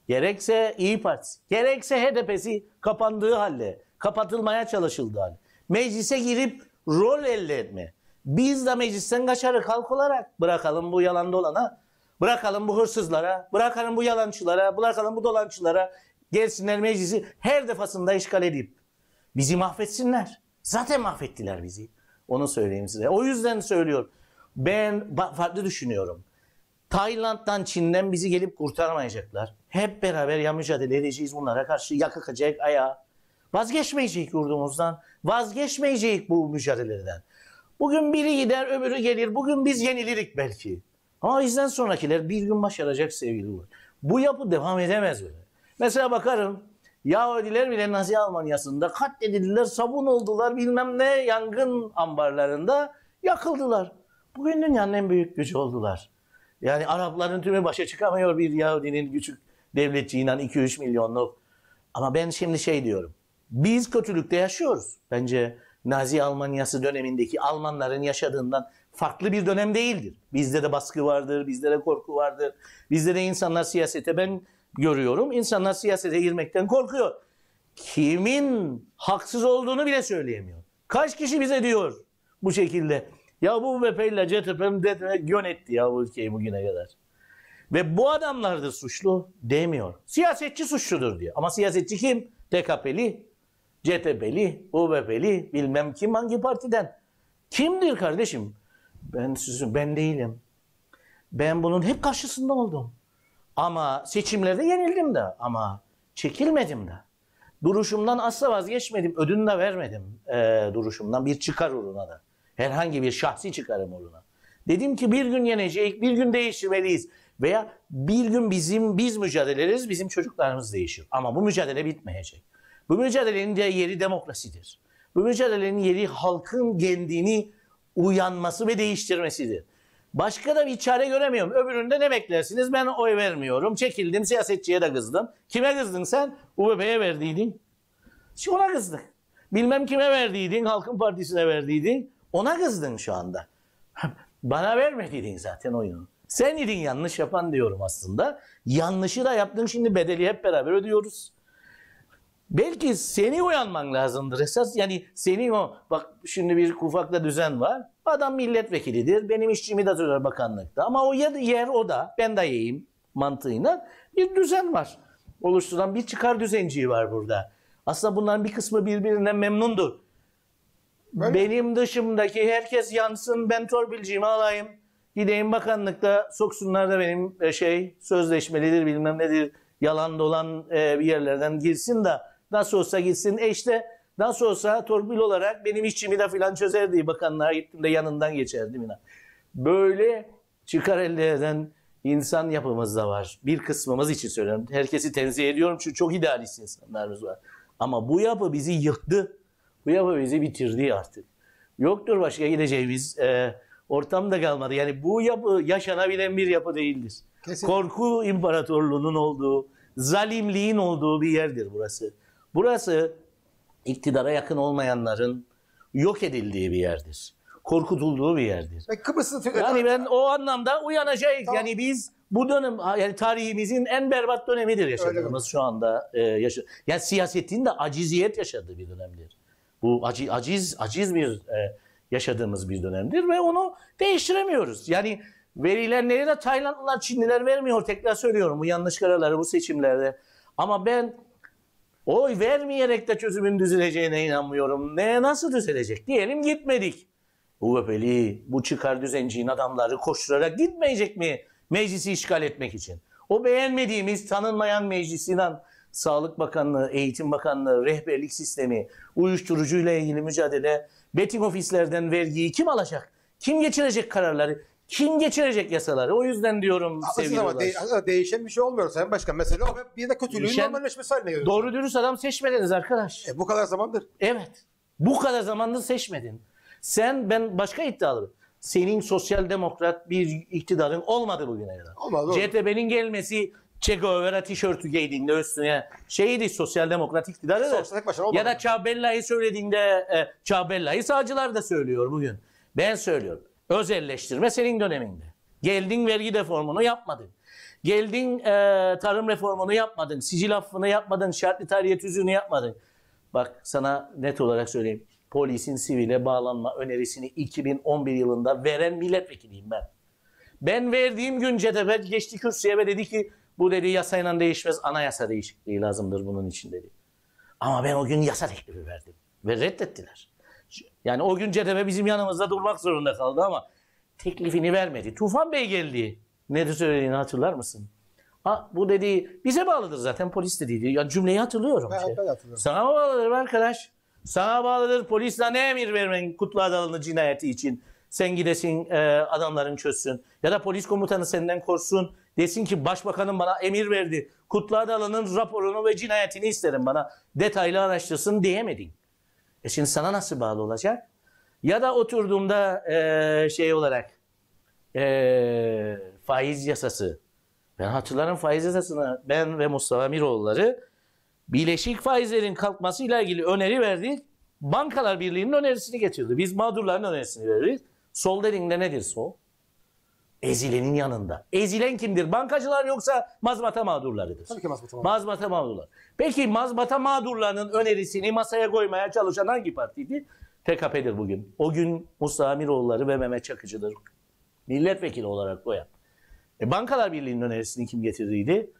gerekse İyi Partisi, gerekse HDP'si kapandığı halde, kapatılmaya çalışıldığı halde. Meclise girip rol elde etme. Biz de meclisten kaçarık halk olarak bırakalım bu yalan dolana, bırakalım bu hırsızlara, bırakalım bu yalancılara bırakalım bu dolançılara gelsinler meclisi her defasında işgal edip bizi mahvetsinler. Zaten mahvettiler bizi. Onu söyleyeyim size. O yüzden söylüyorum. Ben farklı düşünüyorum. Tayland'dan, Çin'den bizi gelip kurtarmayacaklar. Hep beraber ya mücadele edeceğiz bunlara karşı. Yakakacak ayağa. Vazgeçmeyecek yurdumuzdan. Vazgeçmeyecek bu mücadeleden. Bugün biri gider öbürü gelir. Bugün biz yenilirik belki. Ama bizden sonrakiler bir gün başaracak sevgili bu. Bu yapı devam edemez böyle. Mesela bakarım Yahudiler bile Nazi Almanya'sında katledildiler, sabun oldular bilmem ne yangın ambarlarında yakıldılar. Bugün dünyanın en büyük gücü oldular. Yani Arapların tümü başa çıkamıyor bir Yahudinin küçük devletçi inan 2-3 milyonluk. Ama ben şimdi şey diyorum. Biz kötülükte yaşıyoruz. Bence Nazi Almanyası dönemindeki Almanların yaşadığından farklı bir dönem değildir. Bizde de baskı vardır, bizde de korku vardır. Bizde de insanlar siyasete ben görüyorum. İnsanlar siyasete girmekten korkuyor. Kimin haksız olduğunu bile söyleyemiyor. Kaç kişi bize diyor bu şekilde. Ya bu MHP'yle CTP'm yönetti ya bu ülkeyi bugüne kadar. Ve bu adamlar da suçlu demiyor. Siyasetçi suçludur diyor. Ama siyasetçi kim? TKP'li, CTP'li, UBP'li, bilmem kim hangi partiden. Kimdir kardeşim? Ben sizin, ben değilim. Ben bunun hep karşısında oldum. Ama seçimlerde yenildim de ama çekilmedim de. Duruşumdan asla vazgeçmedim. Ödünü de vermedim e, duruşumdan bir çıkar uğruna da. Herhangi bir şahsi çıkarım uğruna. Dedim ki bir gün yenecek, bir gün değiştirmeliyiz. Veya bir gün bizim biz mücadele ederiz bizim çocuklarımız değişir. Ama bu mücadele bitmeyecek. Bu mücadelenin de yeri demokrasidir. Bu mücadelenin yeri halkın kendini uyanması ve değiştirmesidir. Başka da bir çare göremiyorum. Öbüründe ne beklersiniz? Ben oy vermiyorum. Çekildim. Siyasetçiye de kızdım. Kime kızdın sen? UBP'ye verdiydin. Şimdi ona kızdık. Bilmem kime verdiydin. Halkın Partisi'ne verdiydin. Ona kızdın şu anda. Bana vermediydin zaten oyunu. Sen idin yanlış yapan diyorum aslında. Yanlışı da yaptın. Şimdi bedeli hep beraber ödüyoruz. Belki seni uyanman lazımdır esas. Yani seni o bak şimdi bir Kufak'ta düzen var. Adam milletvekilidir. Benim işçimi de söyler bakanlıkta. Ama o yer, yer o da. Ben de yiyeyim mantığıyla bir düzen var. Oluşturan bir çıkar düzenciği var burada. Aslında bunların bir kısmı birbirinden memnundur Böyle. Benim dışımdaki herkes yansın ben torbilciğimi alayım. Gideyim bakanlıkta soksunlar da benim e, şey sözleşmelidir bilmem nedir yalan dolan e, bir yerlerden girsin de Nasıl olsa gitsin. E işte nasıl olsa torpil olarak benim işimi de filan çözer diye bakanlığa gittim de yanından geçerdim inan. Böyle çıkar elde insan yapımız da var. Bir kısmımız için söylüyorum. Herkesi tenzih ediyorum çünkü çok idealist insanlarımız var. Ama bu yapı bizi yıktı. Bu yapı bizi bitirdi artık. Yoktur başka gideceğimiz e, da kalmadı. Yani bu yapı yaşanabilen bir yapı değildir. Kesinlikle. Korku imparatorluğunun olduğu, zalimliğin olduğu bir yerdir burası. Burası iktidara yakın olmayanların yok edildiği bir yerdir. Korkutulduğu bir yerdir. E, Kıbrıs'ı Yani ben o anlamda uyanacağız. Tamam. Yani biz bu dönem yani tarihimizin en berbat dönemidir yaşadığımız şu anda. E, yaşa yani siyasetin de aciziyet yaşadığı bir dönemdir. Bu aci, aciz aciz bir e, yaşadığımız bir dönemdir ve onu değiştiremiyoruz. Yani verilenleri de Taylandlılar, Çinliler vermiyor. Tekrar söylüyorum bu yanlış kararları bu seçimlerde. Ama ben Oy vermeyerek de çözümün düzeleceğine inanmıyorum. Ne nasıl düzelecek? Diyelim gitmedik. Bu UVP'li bu çıkar düzenciğin adamları koşturarak gitmeyecek mi meclisi işgal etmek için? O beğenmediğimiz tanınmayan meclisin Sağlık Bakanlığı, Eğitim Bakanlığı, rehberlik sistemi, uyuşturucuyla ilgili mücadele, betting ofislerden vergiyi kim alacak? Kim geçirecek kararları? Kim geçirecek yasaları? O yüzden diyorum sevgili Aslında ama de- değişen bir şey olmuyor Sayın Başkan. mesela o. Bir de kötülüğün Değişen- normalleşmesi haline geliyor. Doğru dürüst adam seçmediniz arkadaş. E, bu kadar zamandır. Evet. Bu kadar zamandır seçmedin. Sen ben başka iddialı. Senin sosyal demokrat bir iktidarın olmadı bugüne kadar. Olmadı, doğru. CHP'nin gelmesi Che Guevara tişörtü giydiğinde üstüne şeydi sosyal demokrat iktidarı da. Sosyal Ya da Çağbella'yı söylediğinde e, Çağbella'yı sağcılar da söylüyor bugün. Ben söylüyorum. Özelleştirme senin döneminde. Geldin vergi reformunu yapmadın. Geldin e, tarım reformunu yapmadın. Sicil affını yapmadın. Şartlı tarih tüzüğünü yapmadın. Bak sana net olarak söyleyeyim. Polisin sivile bağlanma önerisini 2011 yılında veren milletvekiliyim ben. Ben verdiğim gün CTP geçti kürsüye ve dedi ki bu dedi yasayla değişmez anayasa değişikliği lazımdır bunun için dedi. Ama ben o gün yasa teklifi verdim ve reddettiler. Yani o gün CTP bizim yanımızda durmak zorunda kaldı ama teklifini vermedi. Tufan Bey geldi. Ne söylediğini hatırlar mısın? Ha, bu dediği bize bağlıdır zaten polis dediği. Ya cümleyi hatırlıyorum. Ben, şey. ben hatırlıyorum. Sana mı bağlıdır arkadaş? Sana bağlıdır polisle ne emir vermen Kutlu Adalı'nın cinayeti için. Sen gidesin e, adamların çözsün. Ya da polis komutanı senden korsun. Desin ki başbakanım bana emir verdi. Kutlu Adalı'nın raporunu ve cinayetini isterim bana. Detaylı araştırsın diyemedin. E şimdi sana nasıl bağlı olacak? Ya da oturduğumda e, şey olarak e, faiz yasası. Ben hatırlarım faiz yasasını ben ve Mustafa Miroğulları Birleşik faizlerin kalkmasıyla ilgili öneri verdik. Bankalar Birliği'nin önerisini getirdi. Biz mağdurların önerisini veririz. Sol dediğinde nedir sol? Ezilenin yanında. Ezilen kimdir? Bankacılar yoksa mazbata mağdurlarıdır. Tabii ki mazbata mağdurları. Mazbata mağdurlar. Peki mazbata mağdurlarının önerisini masaya koymaya çalışan hangi partiydi? TKP'dir bugün. O gün Mustafa Amiroğulları ve Mehmet Çakıcı'dır. Milletvekili olarak koyan. E, Bankalar Birliği'nin önerisini kim getirdiydi?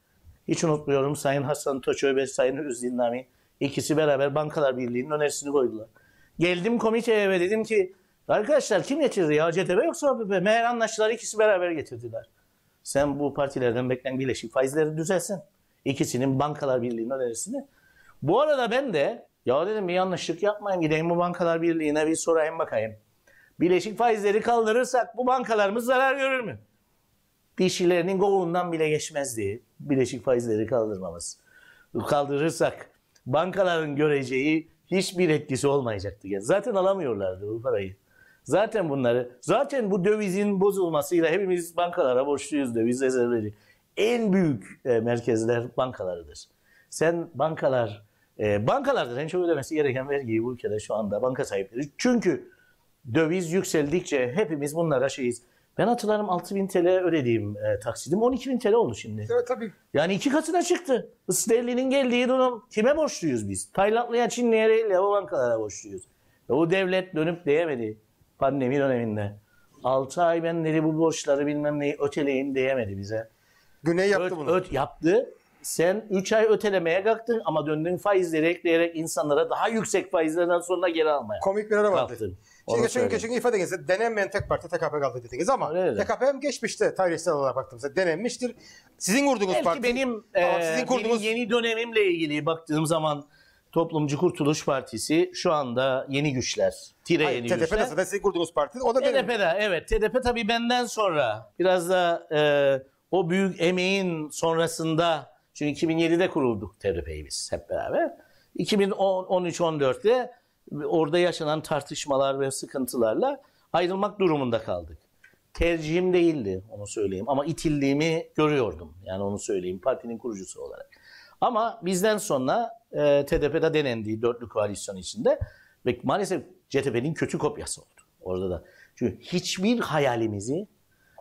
Hiç unutmuyorum Sayın Hasan Toçoy ve Sayın Özdin Nami. İkisi beraber Bankalar Birliği'nin önerisini koydular. Geldim komiteye ve dedim ki Arkadaşlar kim getirdi ya? CTB yoksa ABB? Meğer anlaştılar ikisi beraber getirdiler. Sen bu partilerden beklen birleşik faizleri düzelsin. İkisinin bankalar birliğinin önerisini. Bu arada ben de ya dedim bir yanlışlık yapmayayım gideyim bu bankalar birliğine bir sorayım bakayım. Birleşik faizleri kaldırırsak bu bankalarımız zarar görür mü? Dişilerinin govundan bile geçmezdi birleşik faizleri kaldırmamız. Kaldırırsak bankaların göreceği hiçbir etkisi olmayacaktı. Zaten alamıyorlardı bu parayı. Zaten bunları, zaten bu dövizin bozulmasıyla hepimiz bankalara borçluyuz döviz rezervleri. En büyük e, merkezler bankalarıdır. Sen bankalar, e, bankalardır en çok ödemesi gereken vergiyi bu ülkede şu anda banka sahipleri. Çünkü döviz yükseldikçe hepimiz bunlara şeyiz. Ben hatırlarım 6 bin TL ödediğim e, taksidim 12 bin TL oldu şimdi. Evet tabii. Yani iki katına çıktı. Sterlin'in geldiği durum kime borçluyuz biz? Taylandlıya, Çinli'ye değil ya bankalara borçluyuz. Ve o devlet dönüp diyemedi pandemi döneminde. 6 ay ben dedi bu borçları bilmem neyi öteleyin diyemedi bize. Güney yaptı öt, bunu. Öt yaptı. Sen 3 ay ötelemeye kalktın ama döndüğün faizleri ekleyerek insanlara daha yüksek faizlerden sonra geri almaya Komik bir ara vardı. kalktın. Şimdi geçen geçen ifade ediniz. Denenmeyen tek parti TKP kaldı dediniz ama Öyle. TKP hem geçmişte tarihsel olarak baktığımızda denenmiştir. Sizin kurduğunuz Belki parti. benim, tamam, e, sizin kurduğunuz... benim yeni dönemimle ilgili baktığım zaman Toplumcu Kurtuluş Partisi şu anda yeni güçler. Tire Hayır, yeni TDP güçler. TDP'de zaten sizin kurduğunuz O da TDP'de evet. TDP tabii benden sonra biraz da e, o büyük emeğin sonrasında çünkü 2007'de kurulduk TDP'yi biz hep beraber. 2013-14'te orada yaşanan tartışmalar ve sıkıntılarla ayrılmak durumunda kaldık. Tercihim değildi onu söyleyeyim ama itildiğimi görüyordum. Yani onu söyleyeyim partinin kurucusu olarak. Ama bizden sonra e, TDP'de denendiği dörtlü koalisyon içinde ve maalesef CTP'nin kötü kopyası oldu orada da. Çünkü hiçbir hayalimizi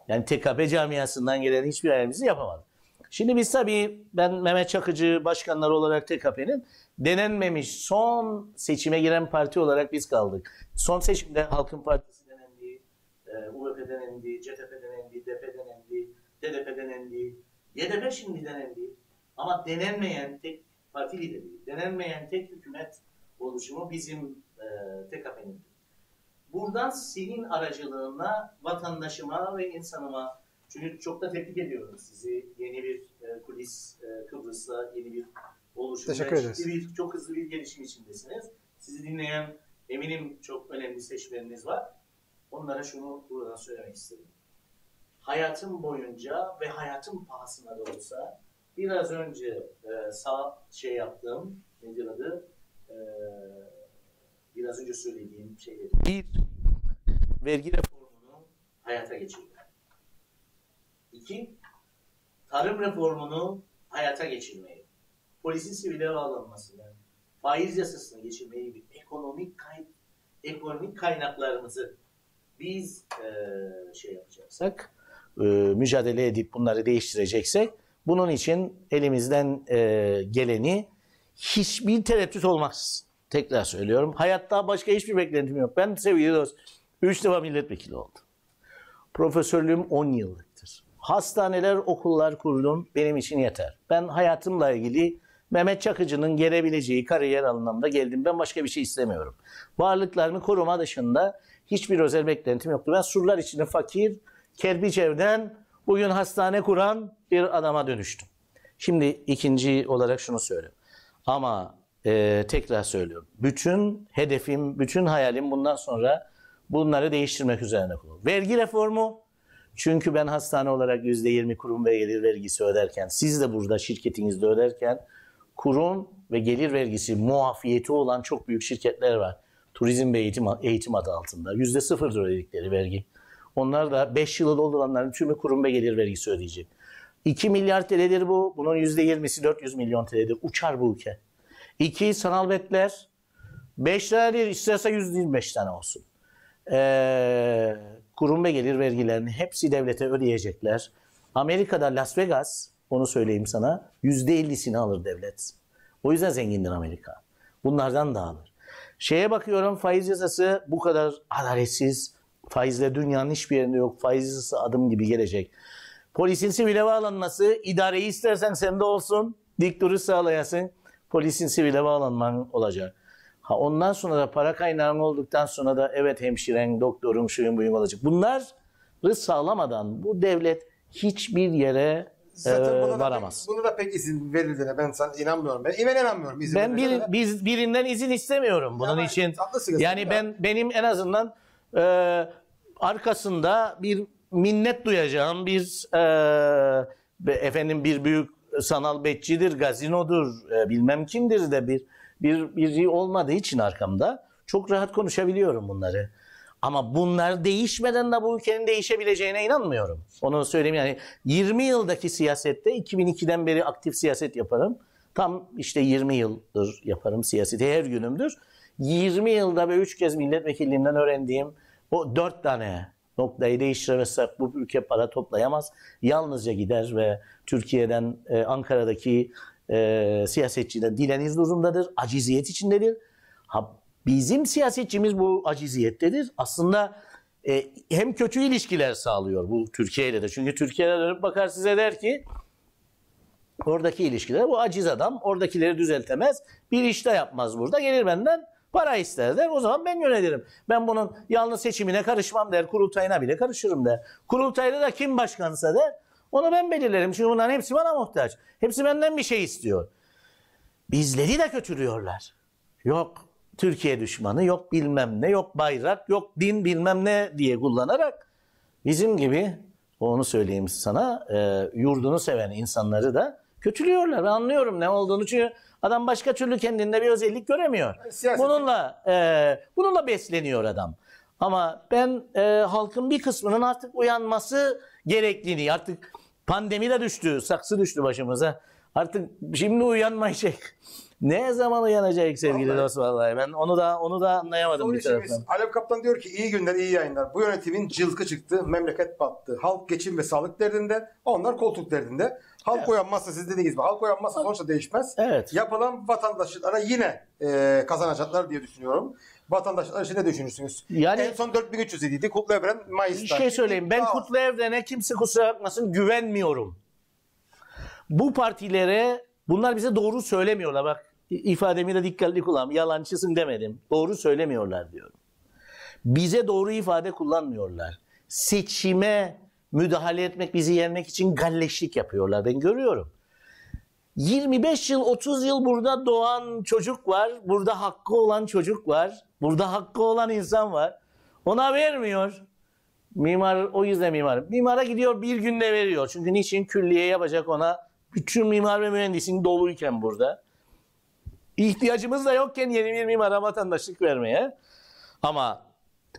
yani TKP camiasından gelen hiçbir hayalimizi yapamadık. Şimdi biz tabii ben Mehmet Çakıcı başkanlar olarak TKP'nin denenmemiş son seçime giren parti olarak biz kaldık. Son seçimde Halkın Partisi denendi, e, denendi, CTP denendi, DP denendi, TDP denendi, YDP şimdi denendi. Ama denenmeyen tek parti lideri, denenmeyen tek hükümet oluşumu bizim e, TKP'nin. Buradan senin aracılığına vatandaşıma ve insanıma, çünkü çok da tebrik ediyorum sizi yeni bir e, kulis e, Kıbrıs'la yeni bir oluşum. Teşekkür ederiz. çok hızlı bir gelişim içindesiniz. Sizi dinleyen eminim çok önemli seçmeniniz var. Onlara şunu buradan söylemek istedim. Hayatım boyunca ve hayatım pahasına da olsa biraz önce e, sağ şey yaptığım nedir adı e, biraz önce söylediğim şeyleri bir vergi reformunu hayata geçirmek. İki, tarım reformunu hayata geçirmeyi, polisin sivile bağlanmasını, faiz yasasını geçirmeyi, bir ekonomik kay ekonomik kaynaklarımızı biz e, şey yapacaksak, e, mücadele edip bunları değiştireceksek bunun için elimizden e, geleni hiçbir tereddüt olmaz. Tekrar söylüyorum. Hayatta başka hiçbir beklentim yok. Ben sevgili dost 3 defa milletvekili oldum. Profesörlüğüm 10 yıllıktır. Hastaneler, okullar kurdum. Benim için yeter. Ben hayatımla ilgili Mehmet Çakıcı'nın gelebileceği kariyer anlamda geldim. Ben başka bir şey istemiyorum. Varlıklarımı koruma dışında hiçbir özel beklentim yoktu. Ben surlar içinde fakir, kerpiç evden Bugün hastane kuran bir adama dönüştüm. Şimdi ikinci olarak şunu söylüyorum. Ama e, tekrar söylüyorum. Bütün hedefim, bütün hayalim bundan sonra bunları değiştirmek üzerine kurulu. Vergi reformu çünkü ben hastane olarak %20 kurum ve gelir vergisi öderken, siz de burada şirketinizde öderken kurum ve gelir vergisi muafiyeti olan çok büyük şirketler var. Turizm ve eğitim, eğitim adı altında. %0'dır ödedikleri vergi. Onlar da 5 yılı dolduranların tümü kurum ve gelir vergisi ödeyecek. 2 milyar TL'dir bu. Bunun %20'si 400 milyon TL'dir. Uçar bu ülke. 2 sanal betler. 5 tane değil isterse 125 tane olsun. Ee, kurum ve gelir vergilerini hepsi devlete ödeyecekler. Amerika'da Las Vegas onu söyleyeyim sana %50'sini alır devlet. O yüzden zengindir Amerika. Bunlardan da alır. Şeye bakıyorum faiz yasası bu kadar adaletsiz, Faizle dünyanın hiçbir yerinde yok. Faizsiz adım gibi gelecek. Polisin sivile bağlanması, idareyi istersen sende olsun. Dik duruş sağlayasın. Polisin sivile bağlanman olacak. Ha ondan sonra da para kaynağın olduktan sonra da evet hemşiren, doktorum, şuyun buyum olacak. Bunları sağlamadan bu devlet hiçbir yere Zaten e, buna varamaz. Da pek, buna da pek izin verildiğine ben sana inanmıyorum. Ben, ben inanmıyorum. Izin ben bir, biz, birinden izin istemiyorum bunun ya için. Yani ben benim en azından e, arkasında bir minnet duyacağım bir e, efendim bir büyük sanal bekçidir, gazinodur, e, bilmem kimdir de bir bir biri olmadığı için arkamda çok rahat konuşabiliyorum bunları. Ama bunlar değişmeden de bu ülkenin değişebileceğine inanmıyorum. Onu söyleyeyim yani 20 yıldaki siyasette 2002'den beri aktif siyaset yaparım. Tam işte 20 yıldır yaparım siyaseti her günümdür. 20 yılda ve 3 kez milletvekilliğinden öğrendiğim o dört tane noktayı değiştiremezsek bu ülke para toplayamaz. Yalnızca gider ve Türkiye'den e, Ankara'daki e, siyasetçiden dileniz durumdadır. Aciziyet içindedir. Ha, bizim siyasetçimiz bu aciziyettedir. Aslında e, hem kötü ilişkiler sağlıyor bu Türkiye ile de. Çünkü Türkiye'den dönüp bakar size der ki oradaki ilişkiler bu aciz adam oradakileri düzeltemez. Bir işte yapmaz burada gelir benden Para ister der o zaman ben yönelirim. Ben bunun yalnız seçimine karışmam der. Kurultayına bile karışırım der. Kurultayda da kim başkansa der. Onu ben belirlerim. Çünkü bunların hepsi bana muhtaç. Hepsi benden bir şey istiyor. Bizleri de kötülüyorlar. Yok Türkiye düşmanı, yok bilmem ne, yok bayrak, yok din bilmem ne diye kullanarak bizim gibi onu söyleyeyim sana e, yurdunu seven insanları da kötülüyorlar. Anlıyorum ne olduğunu çünkü Adam başka türlü kendinde bir özellik göremiyor. E, siyaset. Bununla e, bununla besleniyor adam. Ama ben e, halkın bir kısmının artık uyanması gerektiğini, artık pandemi de düştü, saksı düştü başımıza. Artık şimdi uyanmayacak. Ne zaman uyanacak sevgili vallahi. dost vallahi. Ben onu da onu da anlayamadım Onun bir taraftan. Alev Kaplan diyor ki iyi günler iyi yayınlar. Bu yönetimin cılkı çıktı, memleket battı. Halk geçim ve sağlık derdinde, onlar koltuk derdinde. Halk evet. uyanmazsa siz dediğiniz gibi halk uyanmazsa sonuçta değişmez. Evet. Yapılan vatandaşlara yine e, kazanacaklar diye düşünüyorum vatandaşlar için ne düşünürsünüz? Yani, en son 4300 idiydi. Kutlu Evren Mayıs'ta. Bir şey söyleyeyim. Ben Aa. Kutlu Evren'e kimse kusura bakmasın güvenmiyorum. Bu partilere bunlar bize doğru söylemiyorlar bak ifademi de dikkatli kullan. Yalancısın demedim. Doğru söylemiyorlar diyorum. Bize doğru ifade kullanmıyorlar. Seçime müdahale etmek, bizi yenmek için galleşlik yapıyorlar. Ben görüyorum. 25 yıl, 30 yıl burada doğan çocuk var. Burada hakkı olan çocuk var. Burada hakkı olan insan var. Ona vermiyor. Mimar o yüzden mimar. Mimara gidiyor bir günde veriyor. Çünkü niçin külliye yapacak ona? Bütün mimar ve mühendisin doluyken burada. İhtiyacımız da yokken yeni bir mimara vatandaşlık vermeye. Ama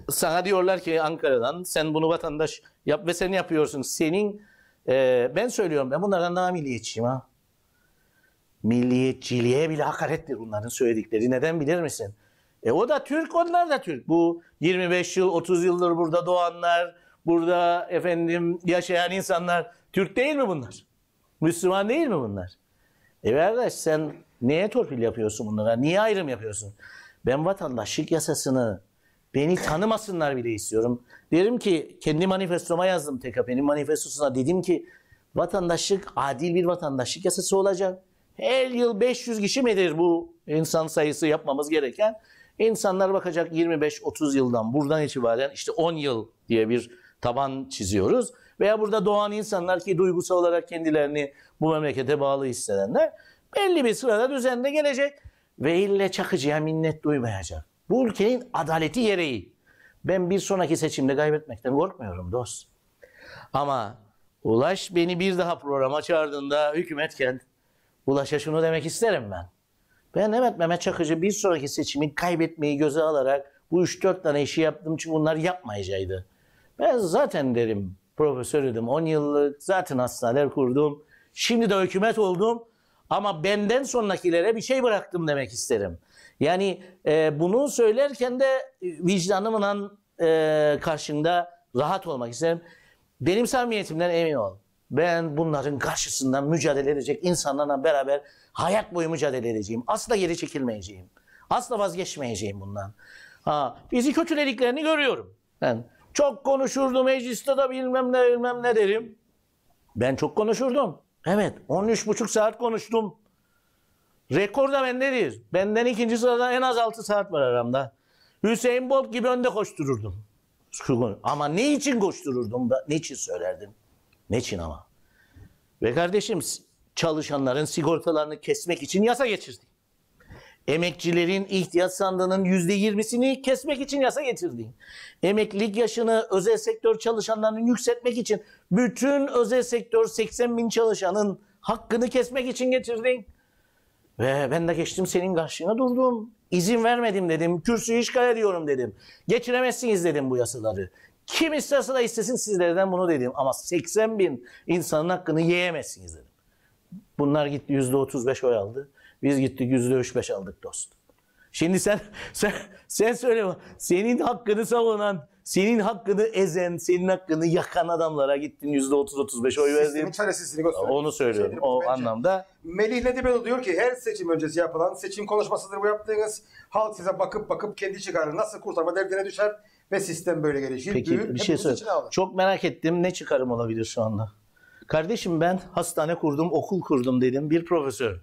sana diyorlar ki Ankara'dan sen bunu vatandaş yap ve sen yapıyorsun. Senin e, ben söylüyorum ben bunlara daha milliyetçiyim ha. Milliyetçiliğe bile hakarettir bunların söyledikleri. Neden bilir misin? E o da Türk, onlar da Türk. Bu 25 yıl, 30 yıldır burada doğanlar, burada efendim yaşayan insanlar Türk değil mi bunlar? Müslüman değil mi bunlar? E arkadaş sen Neye torpil yapıyorsun bunlara? Niye ayrım yapıyorsun? Ben vatandaşlık yasasını beni tanımasınlar bile istiyorum. Derim ki kendi manifestoma yazdım TKP'nin manifestosuna dedim ki vatandaşlık adil bir vatandaşlık yasası olacak. Her yıl 500 kişi midir bu insan sayısı yapmamız gereken? İnsanlar bakacak 25-30 yıldan buradan itibaren işte 10 yıl diye bir taban çiziyoruz. Veya burada doğan insanlar ki duygusal olarak kendilerini bu memlekete bağlı hissedenler belli bir sırada düzenle gelecek ve ille Çakıcı'ya minnet duymayacak. Bu ülkenin adaleti gereği. Ben bir sonraki seçimde kaybetmekten korkmuyorum dost. Ama Ulaş beni bir daha programa çağırdığında hükümetken Ulaş'a şunu demek isterim ben. Ben evet Mehmet Çakıcı bir sonraki seçimi kaybetmeyi göze alarak bu 3-4 tane işi yaptım çünkü bunlar yapmayacaktı. Ben zaten derim profesörüydüm 10 yıllık zaten hastaneler kurdum. Şimdi de hükümet oldum. Ama benden sonrakilere bir şey bıraktım demek isterim. Yani e, bunu söylerken de e, vicdanımla e, karşında rahat olmak isterim. Benim samimiyetimden emin ol. Ben bunların karşısında mücadele edecek insanlarla beraber hayat boyu mücadele edeceğim. Asla geri çekilmeyeceğim. Asla vazgeçmeyeceğim bundan. Ha, bizi kötülediklerini görüyorum. Ben çok konuşurdum mecliste de bilmem ne bilmem ne derim. Ben çok konuşurdum. Evet 13,5 saat konuştum. Rekor da bendeyiz. Benden ikinci sırada en az 6 saat var aramda. Hüseyin Bolt gibi önde koştururdum. Ama ne için koştururdum? Ne için söylerdim? Ne için ama? Ve kardeşim çalışanların sigortalarını kesmek için yasa geçirdik. Emekçilerin ihtiyaç sandığının %20'sini kesmek için yasa getirdin. Emeklilik yaşını özel sektör çalışanlarının yükseltmek için bütün özel sektör 80 bin çalışanın hakkını kesmek için getirdin. Ve ben de geçtim senin karşına durdum. İzin vermedim dedim. Kürsüyü işgal ediyorum dedim. Geçiremezsiniz dedim bu yasaları. Kim isterse da istesin sizlerden bunu dedim. Ama 80 bin insanın hakkını yiyemezsiniz dedim. Bunlar gitti %35 oy aldı. Biz gittik %3-5 aldık dost. Şimdi sen, sen, sen söyle senin hakkını savunan, senin hakkını ezen, senin hakkını yakan adamlara gittin yüzde %30-35 oy verdin. Sistemin çaresizliğini gösteriyor. Onu şey, söylüyorum şey, o bence. anlamda. Melih Nedibelo diyor ki her seçim öncesi yapılan seçim konuşmasıdır bu yaptığınız. Halk size bakıp bakıp kendi çıkarını nasıl kurtarma derdine düşer ve sistem böyle gelişir. Peki Düğün, bir şey söyle. Çok merak ettim ne çıkarım olabilir şu anda? Kardeşim ben hastane kurdum, okul kurdum dedim bir profesör.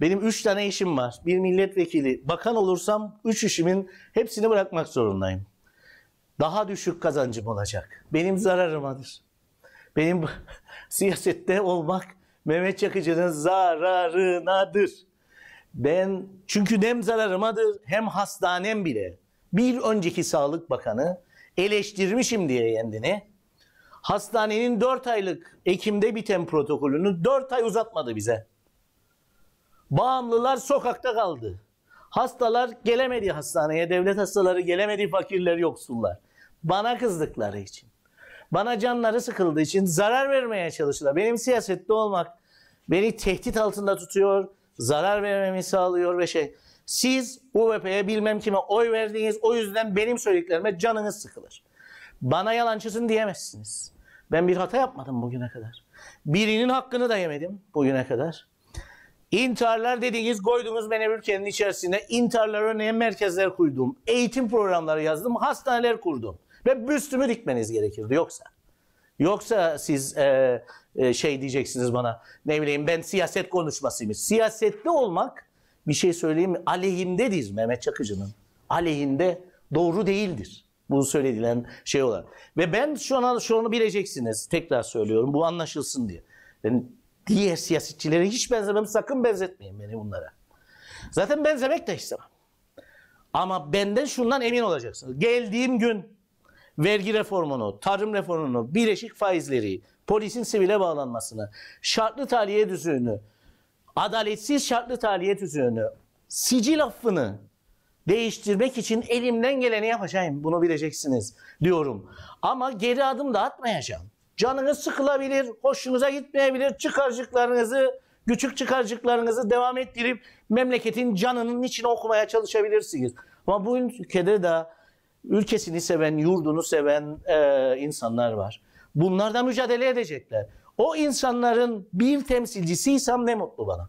Benim üç tane işim var. Bir milletvekili, bakan olursam üç işimin hepsini bırakmak zorundayım. Daha düşük kazancım olacak. Benim zararımadır. Benim siyasette olmak Mehmet Çakıcı'nın zararınadır. Ben çünkü hem zararımadır hem hastanem bile. Bir önceki Sağlık Bakanı eleştirmişim diye kendini. Hastanenin 4 aylık Ekim'de biten protokolünü 4 ay uzatmadı bize. Bağımlılar sokakta kaldı. Hastalar gelemedi hastaneye, devlet hastaları gelemedi, fakirler, yoksullar. Bana kızdıkları için. Bana canları sıkıldığı için zarar vermeye çalıştılar. Benim siyasette olmak beni tehdit altında tutuyor, zarar vermemi sağlıyor ve şey. Siz UVP'ye bilmem kime oy verdiniz, o yüzden benim söylediklerime canınız sıkılır. Bana yalancısın diyemezsiniz. Ben bir hata yapmadım bugüne kadar. Birinin hakkını da yemedim bugüne kadar. İntiharlar dediğiniz koyduğumuz benim ülkenin içerisinde intiharlar örneğin merkezler kurdum. Eğitim programları yazdım. Hastaneler kurdum. Ve büstümü dikmeniz gerekirdi yoksa. Yoksa siz e, e, şey diyeceksiniz bana ne bileyim ben siyaset konuşmasıymış. siyasetli olmak bir şey söyleyeyim mi? Aleyhindedir Mehmet Çakıcı'nın. Aleyhinde doğru değildir. Bunu söyledilen şey olarak. Ve ben şu şunu, şunu bileceksiniz. Tekrar söylüyorum bu anlaşılsın diye. Ben diğer siyasetçilere hiç benzemem. Sakın benzetmeyin beni bunlara. Zaten benzemek de istemem. Ama benden şundan emin olacaksınız. Geldiğim gün vergi reformunu, tarım reformunu, birleşik faizleri, polisin sivile bağlanmasını, şartlı taliye düzüğünü, adaletsiz şartlı taliye düzüğünü, sicil affını değiştirmek için elimden geleni yapacağım. Bunu bileceksiniz diyorum. Ama geri adım da atmayacağım. Canınız sıkılabilir, hoşunuza gitmeyebilir. Çıkarcıklarınızı, küçük çıkarcıklarınızı devam ettirip memleketin canının içine okumaya çalışabilirsiniz. Ama bu ülkede de ülkesini seven, yurdunu seven e, insanlar var. Bunlardan mücadele edecekler. O insanların bir temsilcisiysem ne mutlu bana.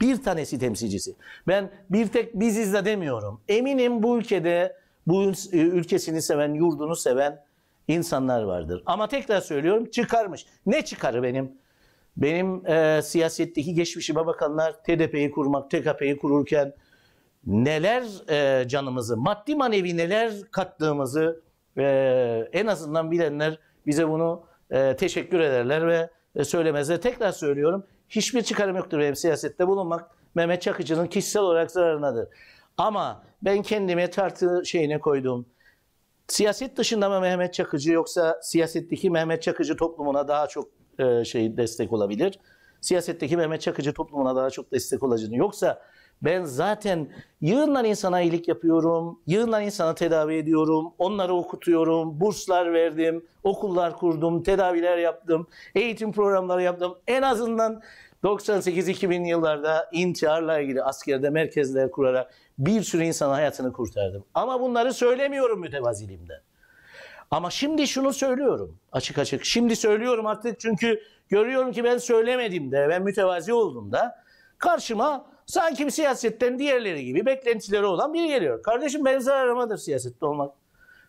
Bir tanesi temsilcisi. Ben bir tek biziz de demiyorum. Eminim bu ülkede bu ülkesini seven, yurdunu seven insanlar vardır. Ama tekrar söylüyorum çıkarmış. Ne çıkarı benim? Benim e, siyasetteki geçmişime bakanlar TDP'yi kurmak, TKP'yi kururken neler e, canımızı, maddi manevi neler kattığımızı e, en azından bilenler bize bunu e, teşekkür ederler ve e, söylemezler. Tekrar söylüyorum hiçbir çıkarım yoktur benim siyasette bulunmak. Mehmet Çakıcı'nın kişisel olarak zararınadır. Ama ben kendime tartı şeyine koydum. Siyaset dışında mı Mehmet Çakıcı yoksa siyasetteki Mehmet Çakıcı toplumuna daha çok e, şey destek olabilir? Siyasetteki Mehmet Çakıcı toplumuna daha çok destek olacağını yoksa ben zaten yığınlar insana iyilik yapıyorum, yığınlar insana tedavi ediyorum, onları okutuyorum, burslar verdim, okullar kurdum, tedaviler yaptım, eğitim programları yaptım. En azından 98-2000 yıllarda intiharla ilgili askerde merkezler kurarak bir sürü insan hayatını kurtardım. Ama bunları söylemiyorum mütevaziliğimden. Ama şimdi şunu söylüyorum açık açık. Şimdi söylüyorum artık çünkü görüyorum ki ben söylemediğimde, ben mütevazi oldum da karşıma sanki siyasetten diğerleri gibi beklentileri olan biri geliyor. Kardeşim benim zararımadır siyasette olmak.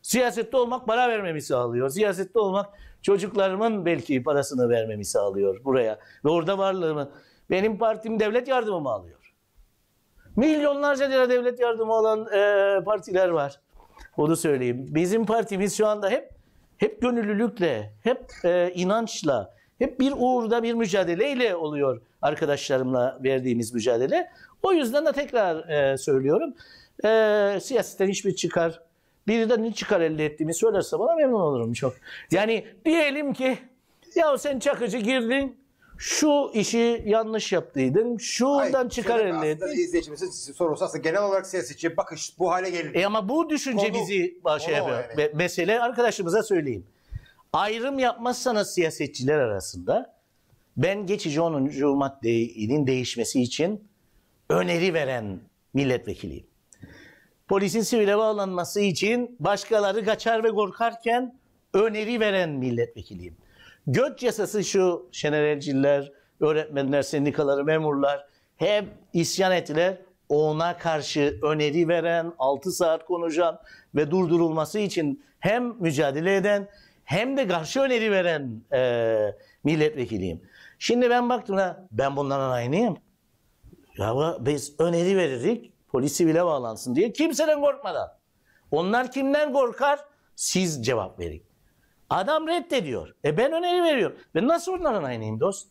Siyasette olmak para vermemi sağlıyor. Siyasette olmak çocuklarımın belki parasını vermemi sağlıyor buraya. Ve orada varlığımı. Benim partim devlet yardımımı alıyor. Milyonlarca lira devlet yardımı alan e, partiler var. Onu söyleyeyim. Bizim partimiz şu anda hep hep gönüllülükle, hep e, inançla, hep bir uğurda bir mücadeleyle oluyor arkadaşlarımla verdiğimiz mücadele. O yüzden de tekrar e, söylüyorum. E, siyasetten hiçbir çıkar, birden ne çıkar elde ettiğimi söylerse bana memnun olurum çok. Yani diyelim ki ya sen Çakıcı girdin, şu işi yanlış yaptıydım, şuradan Hayır, çıkar senin elde aslında sorusu aslında genel olarak siyasetçi bakış bu hale gelir. E ama bu düşünce Konu- bizi başa şey yapıyor. yani. Mesele arkadaşımıza söyleyeyim. Ayrım yapmazsanız siyasetçiler arasında ben geçici 10. maddenin değişmesi için öneri veren milletvekiliyim. Polisin sivile bağlanması için başkaları kaçar ve korkarken öneri veren milletvekiliyim. Göç yasası şu Şener Elçiller, öğretmenler, sendikaları, memurlar hep isyan ettiler. Ona karşı öneri veren, 6 saat konuşan ve durdurulması için hem mücadele eden hem de karşı öneri veren e, milletvekiliyim. Şimdi ben baktım ha ben bunların aynıyım. Ya biz öneri verirdik polisi bile bağlansın diye kimseden korkmadan. Onlar kimden korkar? Siz cevap verin. Adam reddediyor. E ben öneri veriyorum. Ben nasıl onların aynıyım dost?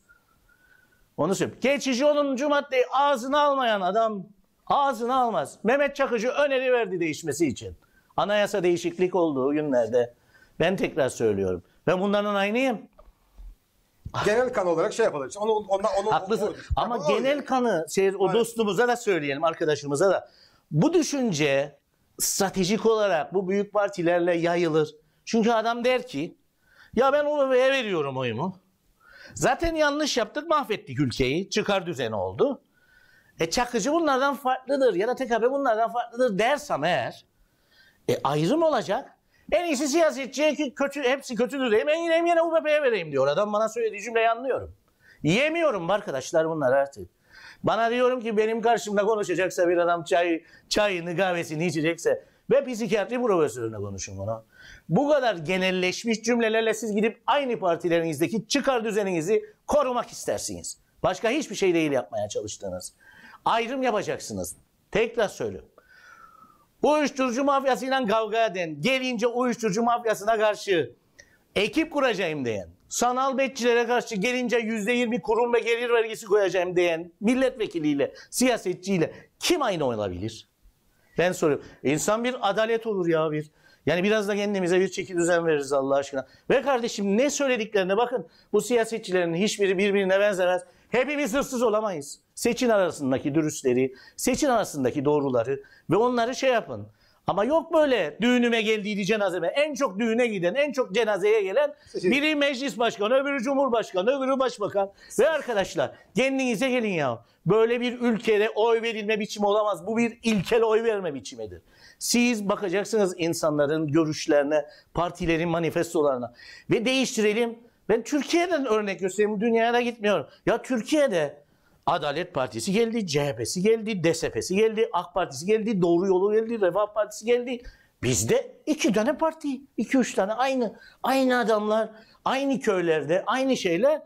Onu söyleyeyim. Geçici olun maddeyi ağzına almayan adam ağzına almaz. Mehmet Çakıcı öneri verdi değişmesi için. Anayasa değişiklik olduğu günlerde ben tekrar söylüyorum. Ben bunların aynıyım. Genel kan olarak şey yapalım. Onu, ondan, onu, Haklısın. O, o, Ama genel o, kanı şey, o dostumuza da söyleyelim, arkadaşımıza da. Bu düşünce stratejik olarak bu büyük partilerle yayılır. Çünkü adam der ki ya ben o bebeğe veriyorum oyumu. Zaten yanlış yaptık mahvettik ülkeyi. Çıkar düzeni oldu. E Çakıcı bunlardan farklıdır ya da TKP bunlardan farklıdır dersem eğer e ayrım olacak. En iyisi siyasetçiye ki kötü, hepsi kötüdür diyeyim. En yine yine UBP'ye vereyim diyor. Adam bana söylediği cümleyi anlıyorum. Yemiyorum arkadaşlar bunlar artık. Bana diyorum ki benim karşımda konuşacaksa bir adam çay, çayını kahvesini içecekse ve psikiyatri profesörüne konuşun bunu. Bu kadar genelleşmiş cümlelerle siz gidip aynı partilerinizdeki çıkar düzeninizi korumak istersiniz. Başka hiçbir şey değil yapmaya çalıştığınız. Ayrım yapacaksınız. Tekrar söylüyorum. Uyuşturucu mafyasıyla kavga eden, gelince uyuşturucu mafyasına karşı ekip kuracağım diyen, sanal betçilere karşı gelince yüzde yirmi kurum ve gelir vergisi koyacağım diyen milletvekiliyle, siyasetçiyle kim aynı olabilir? Ben soruyorum. İnsan bir adalet olur ya bir. Yani biraz da kendimize bir çeki düzen veririz Allah aşkına. Ve kardeşim ne söylediklerine bakın. Bu siyasetçilerin hiçbiri birbirine benzemez. Hepimiz hırsız olamayız. Seçin arasındaki dürüstleri, seçin arasındaki doğruları ve onları şey yapın. Ama yok böyle düğünüme geldiydi cenazeme. En çok düğüne giden, en çok cenazeye gelen biri meclis başkanı, öbürü cumhurbaşkanı, öbürü başbakan. Ve arkadaşlar kendinize gelin ya. Böyle bir ülkede oy verilme biçimi olamaz. Bu bir ilkel oy verme biçimidir. Siz bakacaksınız insanların görüşlerine, partilerin manifestolarına ve değiştirelim. Ben Türkiye'den örnek göstereyim. dünyaya da gitmiyorum. Ya Türkiye'de Adalet Partisi geldi, CHP'si geldi, DSP'si geldi, AK Partisi geldi, Doğru Yolu geldi, Refah Partisi geldi. Bizde iki tane parti, iki üç tane aynı, aynı adamlar, aynı köylerde, aynı şeyler.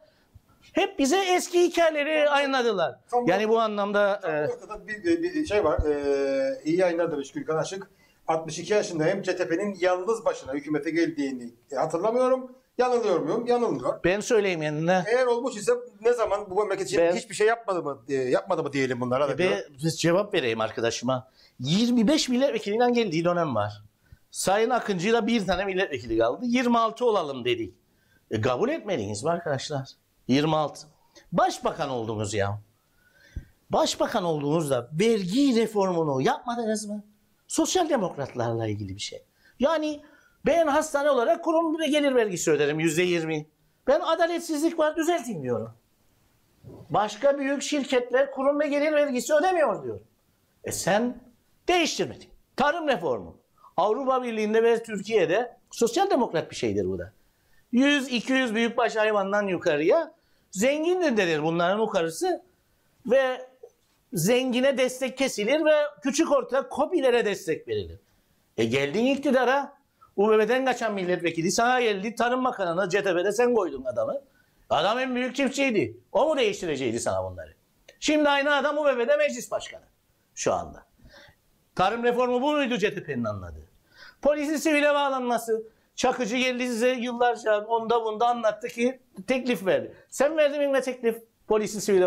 Hep bize eski hikayeleri aynıladılar. Tam yani bu anlamda... Tam e, noktada bir, bir şey var. E, iyi yayınlar demiş Gülkan Aşık. 62 yaşında hem CTP'nin yalnız başına hükümete geldiğini e, hatırlamıyorum. Yanılıyor muyum? Yanılmıyor. Ben söyleyeyim yanına. Eğer olmuş ise ne zaman bu memleket için Ben- hiçbir şey yapmadı mı e, yapmadı mı diyelim bunlara da. Ve diyor. biz cevap vereyim arkadaşıma. 25 milletvekilinden geldiği dönem var. Sayın Akıncı'yla bir tane milletvekili kaldı. 26 olalım dedik. E, kabul etmediniz mi arkadaşlar? 26. Başbakan oldunuz ya. Başbakan olduğunuzda vergi reformunu yapmadınız mı? Sosyal demokratlarla ilgili bir şey. Yani ben hastane olarak kurum ve gelir vergisi öderim yüzde yirmi. Ben adaletsizlik var düzeltin diyorum. Başka büyük şirketler kurum ve gelir vergisi ödemiyor diyor. E sen değiştirmedin. Tarım reformu. Avrupa Birliği'nde ve Türkiye'de sosyal demokrat bir şeydir bu da. 100-200 büyükbaş hayvandan yukarıya zengindir denir bunların yukarısı. Ve zengine destek kesilir ve küçük orta kopilere destek verilir. E geldin iktidara UBB'den kaçan milletvekili sana geldi. Tarım Bakanı'na CTP'de sen koydun adamı. Adam en büyük çiftçiydi. O mu değiştireceydi sana bunları? Şimdi aynı adam UBB'de meclis başkanı şu anda. Tarım reformu bu muydu CTP'nin anladığı? Polisin sivile bağlanması. Çakıcı geldi size yıllarca onda bunda anlattı ki teklif verdi. Sen verdin birine teklif polisin sivile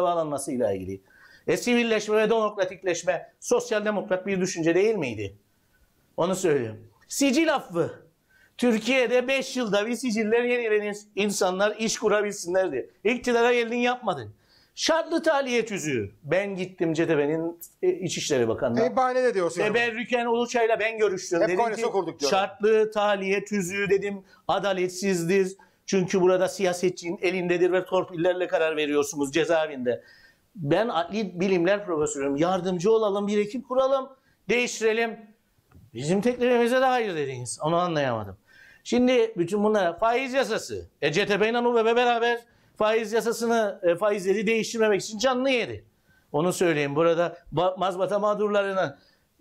ile ilgili. E sivilleşme ve demokratikleşme sosyal demokrat bir düşünce değil miydi? Onu söylüyorum. Sicil affı Türkiye'de 5 yılda bir siciller yenilen insanlar iş kurabilsinler diye. İktidara geldin yapmadın. Şartlı tahliye tüzüğü. Ben gittim CTB'nin e, İçişleri Bakanı'na. Heybane de diyorsun. Rüken Uluçay'la ben görüştüm. Hep dedim ki, kurduk diyorum. Şartlı tahliye tüzüğü dedim. Adaletsizdir. Çünkü burada siyasetçinin elindedir ve torpillerle karar veriyorsunuz cezaevinde. Ben adli bilimler profesörüyüm. Yardımcı olalım, bir ekip kuralım, değiştirelim. Bizim teklifimize de hayır dediniz. Onu anlayamadım. Şimdi bütün bunlar faiz yasası. E CTP ile UBB beraber faiz yasasını, e, faizleri değiştirmemek için canlı yedi. Onu söyleyeyim burada mazbata mağdurlarına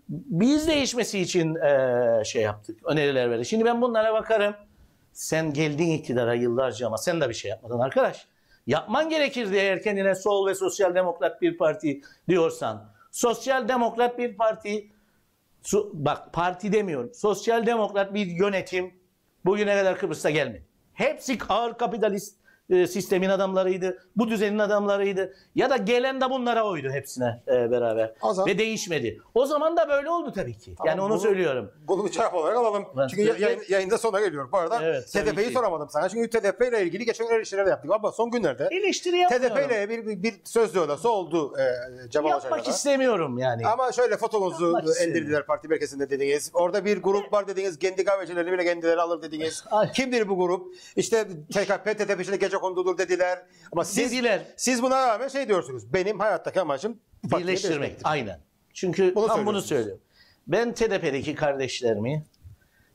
biz değişmesi için e, şey yaptık, öneriler verdik. Şimdi ben bunlara bakarım. Sen geldin iktidara yıllarca ama sen de bir şey yapmadın arkadaş. Yapman gerekir diye eğer kendine sol ve sosyal demokrat bir parti diyorsan. Sosyal demokrat bir parti, bak parti demiyorum, sosyal demokrat bir yönetim Bugüne kadar Kıbrıs'ta gelmedi. Hepsi ağır kapitalist e, sistemin adamlarıydı. Bu düzenin adamlarıydı. Ya da gelen de bunlara oydu hepsine e, beraber. Zaman, Ve değişmedi. O zaman da böyle oldu tabii ki. Tamam, yani onu bunu, söylüyorum. Bunu bir çarp olarak alalım. Ben, çünkü evet, yayın, yayında sona geliyor Bu arada evet, TDP'yi soramadım sana. Çünkü TDP ile ilgili geçen eleştiriler yaptık. Ama son günlerde eleştiri TDP ile bir, bir, bir söz diyorlarsa oldu e, Cemal Hoca'yla. Yapmak istemiyorum yani. Ama şöyle fotoğrafınızı indirdiler parti merkezinde dediğiniz. Orada bir grup var dediniz. Kendi kahvecilerini bile kendileri alır dediğiniz. Kimdir bu grup? İşte TKP, TDP içinde gece konudur dediler. Ama siz, dediler. siz buna rağmen şey diyorsunuz. Benim hayattaki amacım birleştirmek. Aynen. Çünkü bunu tam bunu söylüyorum. Ben TDP'deki kardeşlerimi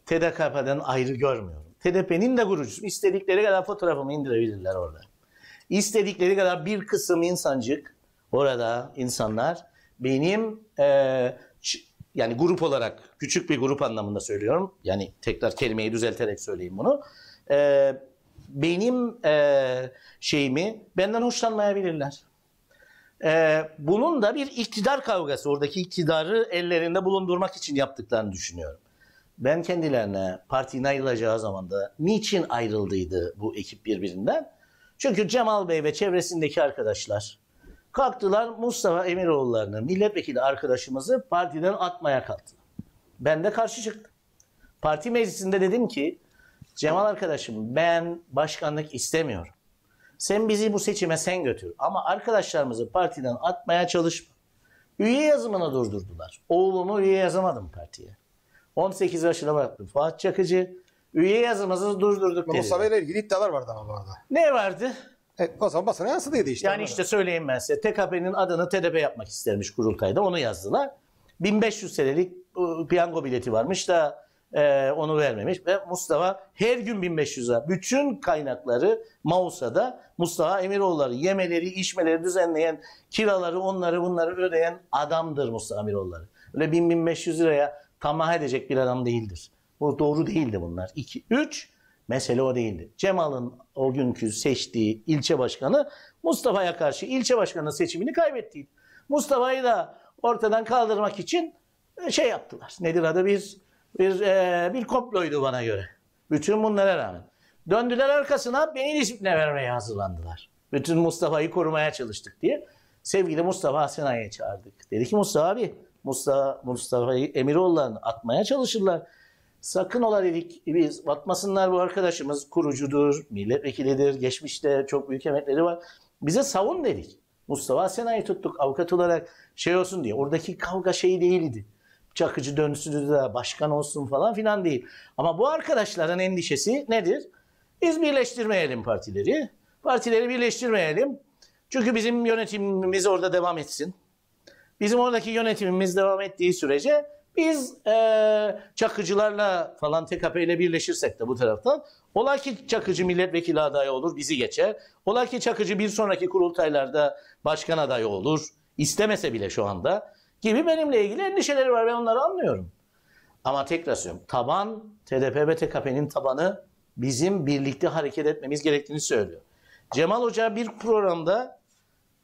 TDKP'den ayrı görmüyorum. TDP'nin de kurucusu. İstedikleri kadar fotoğrafımı indirebilirler orada. İstedikleri kadar bir kısım insancık orada insanlar benim e, yani grup olarak küçük bir grup anlamında söylüyorum. Yani tekrar kelimeyi düzelterek söyleyeyim bunu. E, benim e, şeyimi benden hoşlanmayabilirler. E, bunun da bir iktidar kavgası, oradaki iktidarı ellerinde bulundurmak için yaptıklarını düşünüyorum. Ben kendilerine partinin ayrılacağı zamanda niçin ayrıldıydı bu ekip birbirinden? Çünkü Cemal Bey ve çevresindeki arkadaşlar kalktılar Mustafa Emiroğulları'nı, milletvekili arkadaşımızı partiden atmaya kalktı. Ben de karşı çıktım. Parti meclisinde dedim ki Cemal arkadaşım ben başkanlık istemiyorum. Sen bizi bu seçime sen götür. Ama arkadaşlarımızı partiden atmaya çalışma. Üye yazımını durdurdular. Oğlumu üye yazamadım partiye. 18 yaşına bıraktım. Fuat Çakıcı üye yazımızı durdurduk dedi. Mustafa ile ilgili iddialar vardı ama bu arada. Ne vardı? E, o zaman basına yansıdıydı işte. Yani işte söyleyeyim ben size. TKP'nin adını TDP yapmak istermiş kurultayda. Onu yazdılar. 1500 senelik ıı, piyango bileti varmış da e, onu vermemiş. Ve Mustafa her gün 1500 lira. Bütün kaynakları Mausa'da Mustafa Emiroğulları yemeleri, içmeleri düzenleyen, kiraları onları bunları ödeyen adamdır Mustafa Emiroğulları. Öyle 1000-1500 liraya tamah edecek bir adam değildir. Bu doğru değildi bunlar. 2 3 Mesele o değildi. Cemal'ın o günkü seçtiği ilçe başkanı Mustafa'ya karşı ilçe başkanı seçimini kaybettiydi. Mustafa'yı da ortadan kaldırmak için e, şey yaptılar. Nedir adı bir bir, e, bir komploydu bana göre. Bütün bunlara rağmen. Döndüler arkasına beni disipline vermeye hazırlandılar. Bütün Mustafa'yı korumaya çalıştık diye. Sevgili Mustafa Asena'ya çağırdık. Dedi ki Mustafa abi, Mustafa, Mustafa'yı Emiroğulları'nı atmaya çalışırlar. Sakın ola dedik biz atmasınlar bu arkadaşımız kurucudur, milletvekilidir, geçmişte çok büyük emekleri var. Bize savun dedik. Mustafa Sena'yı tuttuk avukat olarak şey olsun diye. Oradaki kavga şey değildi. Çakıcı dönsün de başkan olsun falan filan değil. Ama bu arkadaşların endişesi nedir? Biz birleştirmeyelim partileri. Partileri birleştirmeyelim. Çünkü bizim yönetimimiz orada devam etsin. Bizim oradaki yönetimimiz devam ettiği sürece biz e, çakıcılarla falan TKP ile birleşirsek de bu taraftan ola ki çakıcı milletvekili adayı olur bizi geçer. Ola ki çakıcı bir sonraki kurultaylarda başkan adayı olur. İstemese bile şu anda gibi benimle ilgili endişeleri var. Ben onları anlıyorum. Ama tekrar söylüyorum. Taban, TDP ve TKP'nin tabanı bizim birlikte hareket etmemiz gerektiğini söylüyor. Cemal Hoca bir programda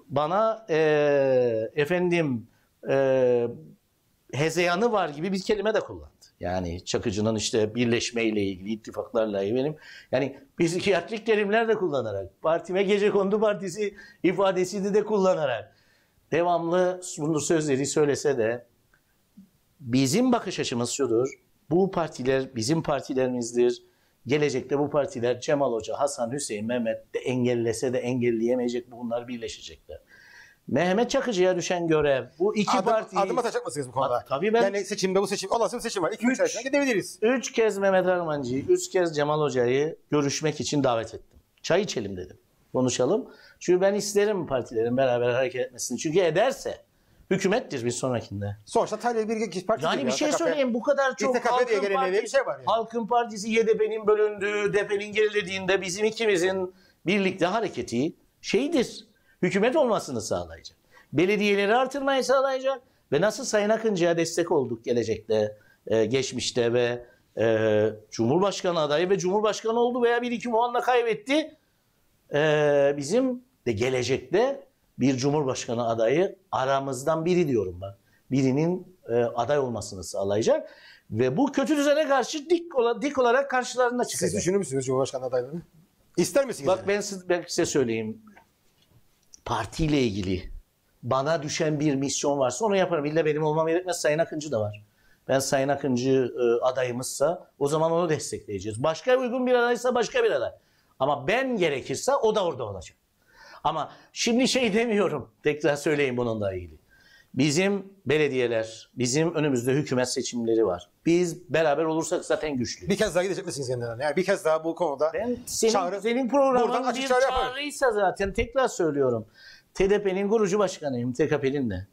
bana e, efendim e, hezeyanı var gibi bir kelime de kullandı. Yani Çakıcı'nın işte birleşmeyle ilgili, ittifaklarla ilgili benim. Yani psikiyatrik terimler de kullanarak, partime gece kondu partisi ifadesini de kullanarak devamlı bunu sözleri söylese de bizim bakış açımız şudur. Bu partiler bizim partilerimizdir. Gelecekte bu partiler Cemal Hoca, Hasan Hüseyin, Mehmet de engellese de engelleyemeyecek bunlar birleşecekler. Mehmet Çakıcı'ya düşen görev bu iki adım, partiyi... Adım atacak mısınız bu konuda? tabii ben... Yani seçimde bu seçim, olası bir seçim var. İki üç, üç gidebiliriz. Üç kez Mehmet Armancı'yı, üç kez Cemal Hoca'yı görüşmek için davet ettim. Çay içelim dedim. Konuşalım. Çünkü ben isterim partilerin beraber hareket etmesini. Çünkü ederse hükümettir bir sonrakinde. Sonuçta Talya bir parti Yani bir şey söyleyeyim bu kadar çok şey halkın, partisi, bir şey var yani. halkın partisi YDP'nin bölündüğü, DP'nin gerilediğinde bizim ikimizin birlikte hareketi şeydir. Hükümet olmasını sağlayacak. Belediyeleri artırmayı sağlayacak ve nasıl Sayın Akıncı'ya destek olduk gelecekte, e, geçmişte ve e, Cumhurbaşkanı adayı ve Cumhurbaşkanı oldu veya bir iki puanla kaybetti. E, bizim de gelecekte bir cumhurbaşkanı adayı aramızdan biri diyorum ben. Birinin e, aday olmasını sağlayacak ve bu kötü düzene karşı dik, ola, dik olarak karşılarına çıkacak. Siz düşünür müsünüz Cumhurbaşkanı adaylığını? İster misiniz? Bak ben, ben size söyleyeyim. Partiyle ilgili bana düşen bir misyon varsa onu yaparım. İlla benim olmam gerekmez. Sayın Akıncı da var. Ben Sayın Akıncı e, adayımızsa o zaman onu destekleyeceğiz. Başka uygun bir adaysa başka bir aday. Ama ben gerekirse o da orada olacak. Ama şimdi şey demiyorum. Tekrar söyleyeyim bununla ilgili. Bizim belediyeler, bizim önümüzde hükümet seçimleri var. Biz beraber olursak zaten güçlü. Bir kez daha gidecek misiniz kendilerine? Yani bir kez daha bu konuda ben senin, çağrı, senin programın bir çağrıysa zaten tekrar söylüyorum. TDP'nin kurucu başkanıyım TKP'nin de.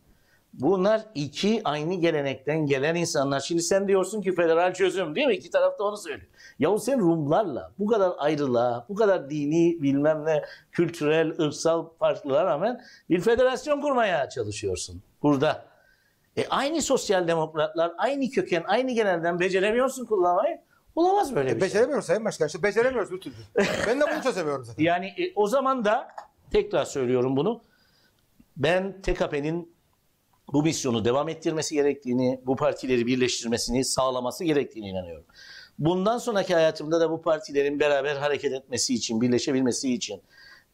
Bunlar iki aynı gelenekten gelen insanlar. Şimdi sen diyorsun ki federal çözüm değil mi? İki tarafta onu söylüyor. Yahu sen Rumlarla bu kadar ayrılığa, bu kadar dini bilmem ne kültürel, ırksal farklılığa rağmen bir federasyon kurmaya çalışıyorsun burada. E aynı sosyal demokratlar, aynı köken, aynı genelden beceremiyorsun kullanmayı. Olamaz böyle e, bir şey. beceremiyoruz şey. Sayın Başkan. İşte beceremiyoruz bir türlü. ben de bunu çözemiyorum zaten. Yani e, o zaman da tekrar söylüyorum bunu. Ben TKP'nin bu misyonu devam ettirmesi gerektiğini, bu partileri birleştirmesini sağlaması gerektiğini inanıyorum. Bundan sonraki hayatımda da bu partilerin beraber hareket etmesi için, birleşebilmesi için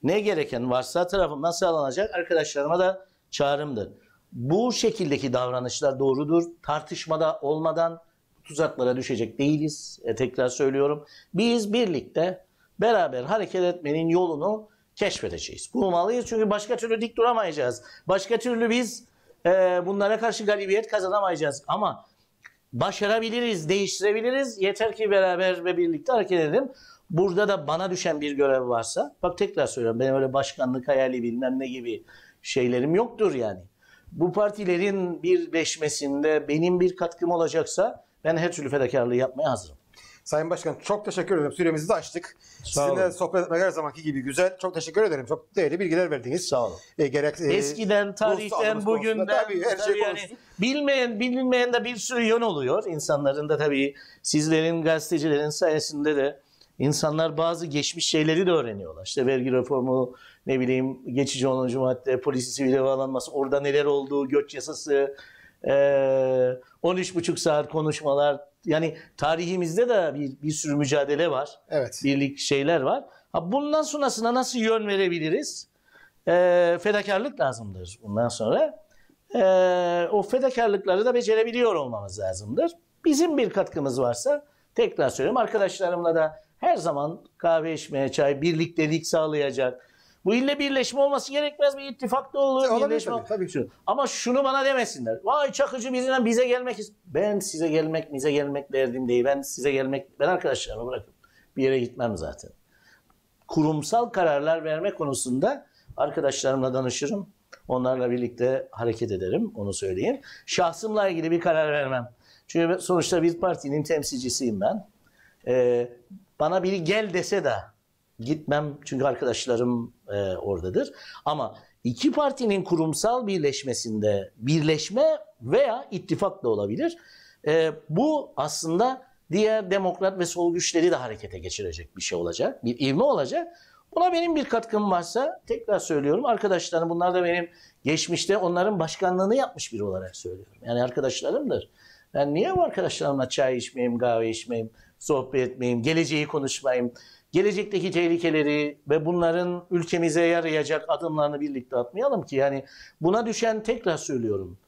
ne gereken varsa tarafımdan sağlanacak arkadaşlarıma da çağrımdır. Bu şekildeki davranışlar doğrudur. Tartışmada olmadan tuzaklara düşecek değiliz. E, tekrar söylüyorum. Biz birlikte beraber hareket etmenin yolunu keşfedeceğiz. Bulmalıyız çünkü başka türlü dik duramayacağız. Başka türlü biz e, bunlara karşı galibiyet kazanamayacağız. Ama başarabiliriz, değiştirebiliriz. Yeter ki beraber ve birlikte hareket edelim. Burada da bana düşen bir görev varsa, bak tekrar söylüyorum benim öyle başkanlık hayali bilmem ne gibi şeylerim yoktur yani. Bu partilerin birleşmesinde benim bir katkım olacaksa ben her türlü fedakarlığı yapmaya hazırım. Sayın Başkan çok teşekkür ederim. Süremizi de açtık. Sağ Sizinle olun. sohbet etmek her zamanki gibi güzel. Çok teşekkür ederim. Çok değerli bilgiler verdiniz. Sağ olun. E, gerek, e, Eskiden, tarihten, bugünden tabii, her şey tabii şey yani, bilmeyen, bilinmeyen de bir sürü yön oluyor. İnsanların da tabii sizlerin, gazetecilerin sayesinde de insanlar bazı geçmiş şeyleri de öğreniyorlar. İşte vergi reformu, ne bileyim geçici 10. madde, polisi sivil bağlanması, orada neler olduğu, göç yasası, 13,5 saat konuşmalar, yani tarihimizde de bir, bir sürü mücadele var. Evet. Birlik şeyler var. Ha, bundan sonrasına nasıl yön verebiliriz? E, fedakarlık lazımdır bundan sonra. E, o fedakarlıkları da becerebiliyor olmamız lazımdır. Bizim bir katkımız varsa tekrar söylüyorum. Arkadaşlarımla da her zaman kahve içmeye, çay, birliktelik sağlayacak bu ille birleşme olması gerekmez mi? İttifak da olur. Olabilir birleşme. tabii. tabii. Ama şunu bana demesinler. Vay Çakıcı bizden bize gelmek ist- Ben size gelmek, bize gelmek derdim değil. Ben size gelmek, ben arkadaşlarımı bırakın. Bir yere gitmem zaten. Kurumsal kararlar verme konusunda arkadaşlarımla danışırım. Onlarla birlikte hareket ederim. Onu söyleyeyim. Şahsımla ilgili bir karar vermem. Çünkü sonuçta bir partinin temsilcisiyim ben. Ee, bana biri gel dese de gitmem çünkü arkadaşlarım e, oradadır. Ama iki partinin kurumsal birleşmesinde birleşme veya ittifak da olabilir. E, bu aslında diğer demokrat ve sol güçleri de harekete geçirecek bir şey olacak. Bir ivme olacak. Buna benim bir katkım varsa tekrar söylüyorum. Arkadaşlarım bunlar da benim geçmişte onların başkanlığını yapmış biri olarak söylüyorum. Yani arkadaşlarımdır. Ben niye bu arkadaşlarımla çay içmeyeyim, kahve içmeyeyim, sohbet etmeyeyim, geleceği konuşmayayım, gelecekteki tehlikeleri ve bunların ülkemize yarayacak adımlarını birlikte atmayalım ki yani buna düşen tekrar söylüyorum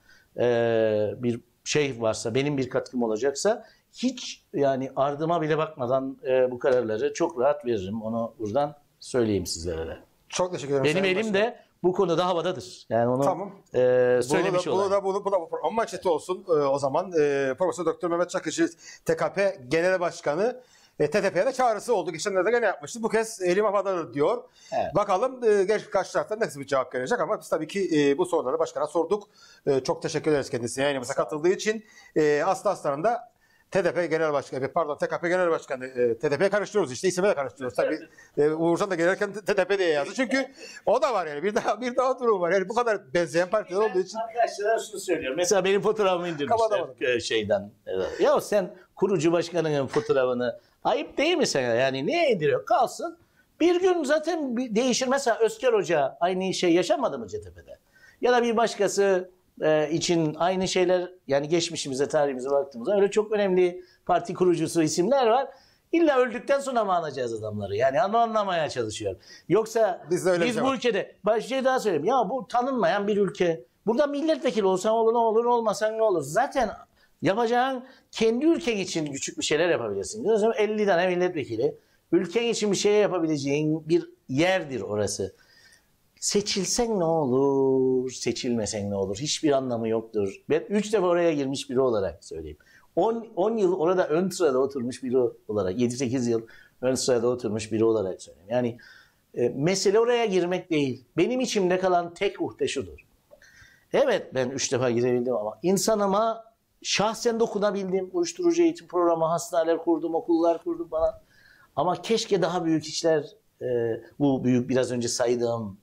bir şey varsa benim bir katkım olacaksa hiç yani ardıma bile bakmadan bu kararları çok rahat veririm onu buradan söyleyeyim sizlere de. Çok teşekkür ederim. Benim elim de bu konuda havadadır. Yani onu tamam. e, söylemiş olalım. Bunu da bunu, bunu, bunu, bunu, bunu manşeti olsun e, o zaman. E, Profesör Doktor Mehmet Çakıcı TKP Genel Başkanı e, TTP'ye de çağrısı oldu. Geçenlerde gene yapmıştı. Bu kez elim havadadır diyor. Evet. Bakalım e, geç karşı taraftan nasıl bir cevap gelecek ama biz tabii ki e, bu soruları başkana sorduk. E, çok teşekkür ederiz kendisine yayınımıza katıldığı için. E, Aslı Aslan'ın da TDP Genel Başkanı, pardon TKP Genel Başkanı, e, TDP'ye e, karıştırıyoruz işte isime de karıştırıyoruz. Tabii e, Uğurcan da gelirken TDP diye yazdı. Çünkü o da var yani bir daha bir daha durum var. Yani bu kadar benzeyen partiler olduğu için. Arkadaşlara şunu söylüyorum. Mesela benim fotoğrafımı indirmişler Kapatamadım. E, şeyden. Ya sen kurucu başkanının fotoğrafını Ayıp değil mi sana? Yani niye indiriyor? Kalsın. Bir gün zaten değişir. Mesela Özker Hoca aynı şey yaşamadı mı CTP'de? Ya da bir başkası e, için aynı şeyler yani geçmişimize, tarihimize baktığımızda öyle çok önemli parti kurucusu isimler var. İlla öldükten sonra mı anlayacağız adamları? Yani onu anlamaya çalışıyorum. Yoksa biz, öyle biz şey bu ülkede bir şey daha söyleyeyim. Ya bu tanınmayan bir ülke. Burada milletvekili olsan olur ne olur olmasan ne olur. Zaten Yapacağın kendi ülken için küçük bir şeyler yapabilirsin. Diyorsun 50 tane milletvekili. Ülken için bir şey yapabileceğin bir yerdir orası. Seçilsen ne olur, seçilmesen ne olur? Hiçbir anlamı yoktur. Ben 3 defa oraya girmiş biri olarak söyleyeyim. 10 yıl orada ön sırada oturmuş biri olarak, 7-8 yıl ön sırada oturmuş biri olarak söyleyeyim. Yani e, mesele oraya girmek değil. Benim içimde kalan tek uhde şudur. Evet ben 3 defa girebildim ama insanıma şahsen dokunabildim. Uyuşturucu eğitim programı, hastaneler kurdum, okullar kurdum falan. Ama keşke daha büyük işler e, bu büyük biraz önce saydığım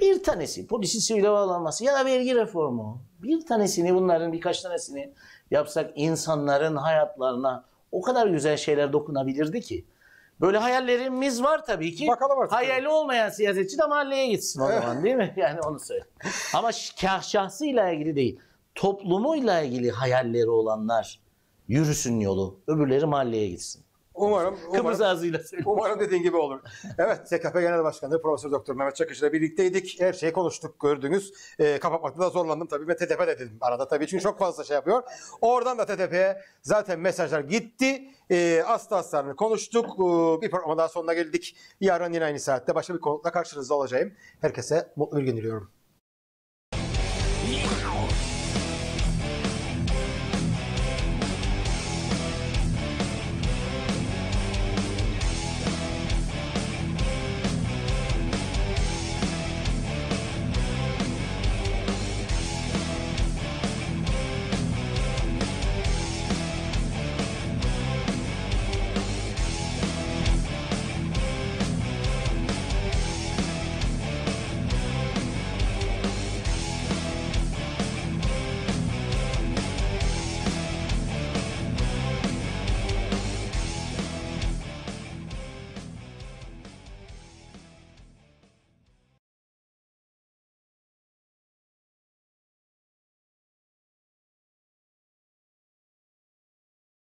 bir tanesi polisin sivil havalanması ya da vergi reformu. Bir tanesini bunların birkaç tanesini yapsak insanların hayatlarına o kadar güzel şeyler dokunabilirdi ki. Böyle hayallerimiz var tabii ki. Bakalım artık. Hayali olmayan siyasetçi de mahalleye gitsin o zaman değil mi? Yani onu söyle. Ama şah şahsıyla ilgili değil toplumuyla ilgili hayalleri olanlar yürüsün yolu. Öbürleri mahalleye gitsin. Umarım, umarım Kıbrıs ağzıyla söyleyeyim. Umarım dediğin gibi olur. Evet, SKP Genel Başkanı Profesör Doktor Mehmet Çakış ile birlikteydik. Her şeyi konuştuk, gördünüz. E, kapatmakta da zorlandım tabii ve TTP dedim arada tabii çünkü çok fazla şey yapıyor. Oradan da TTP'ye zaten mesajlar gitti. E, asla aslarını konuştuk. E, bir programa daha sonuna geldik. Yarın yine aynı saatte başka bir konukla karşınızda olacağım. Herkese mutlu bir gün diliyorum.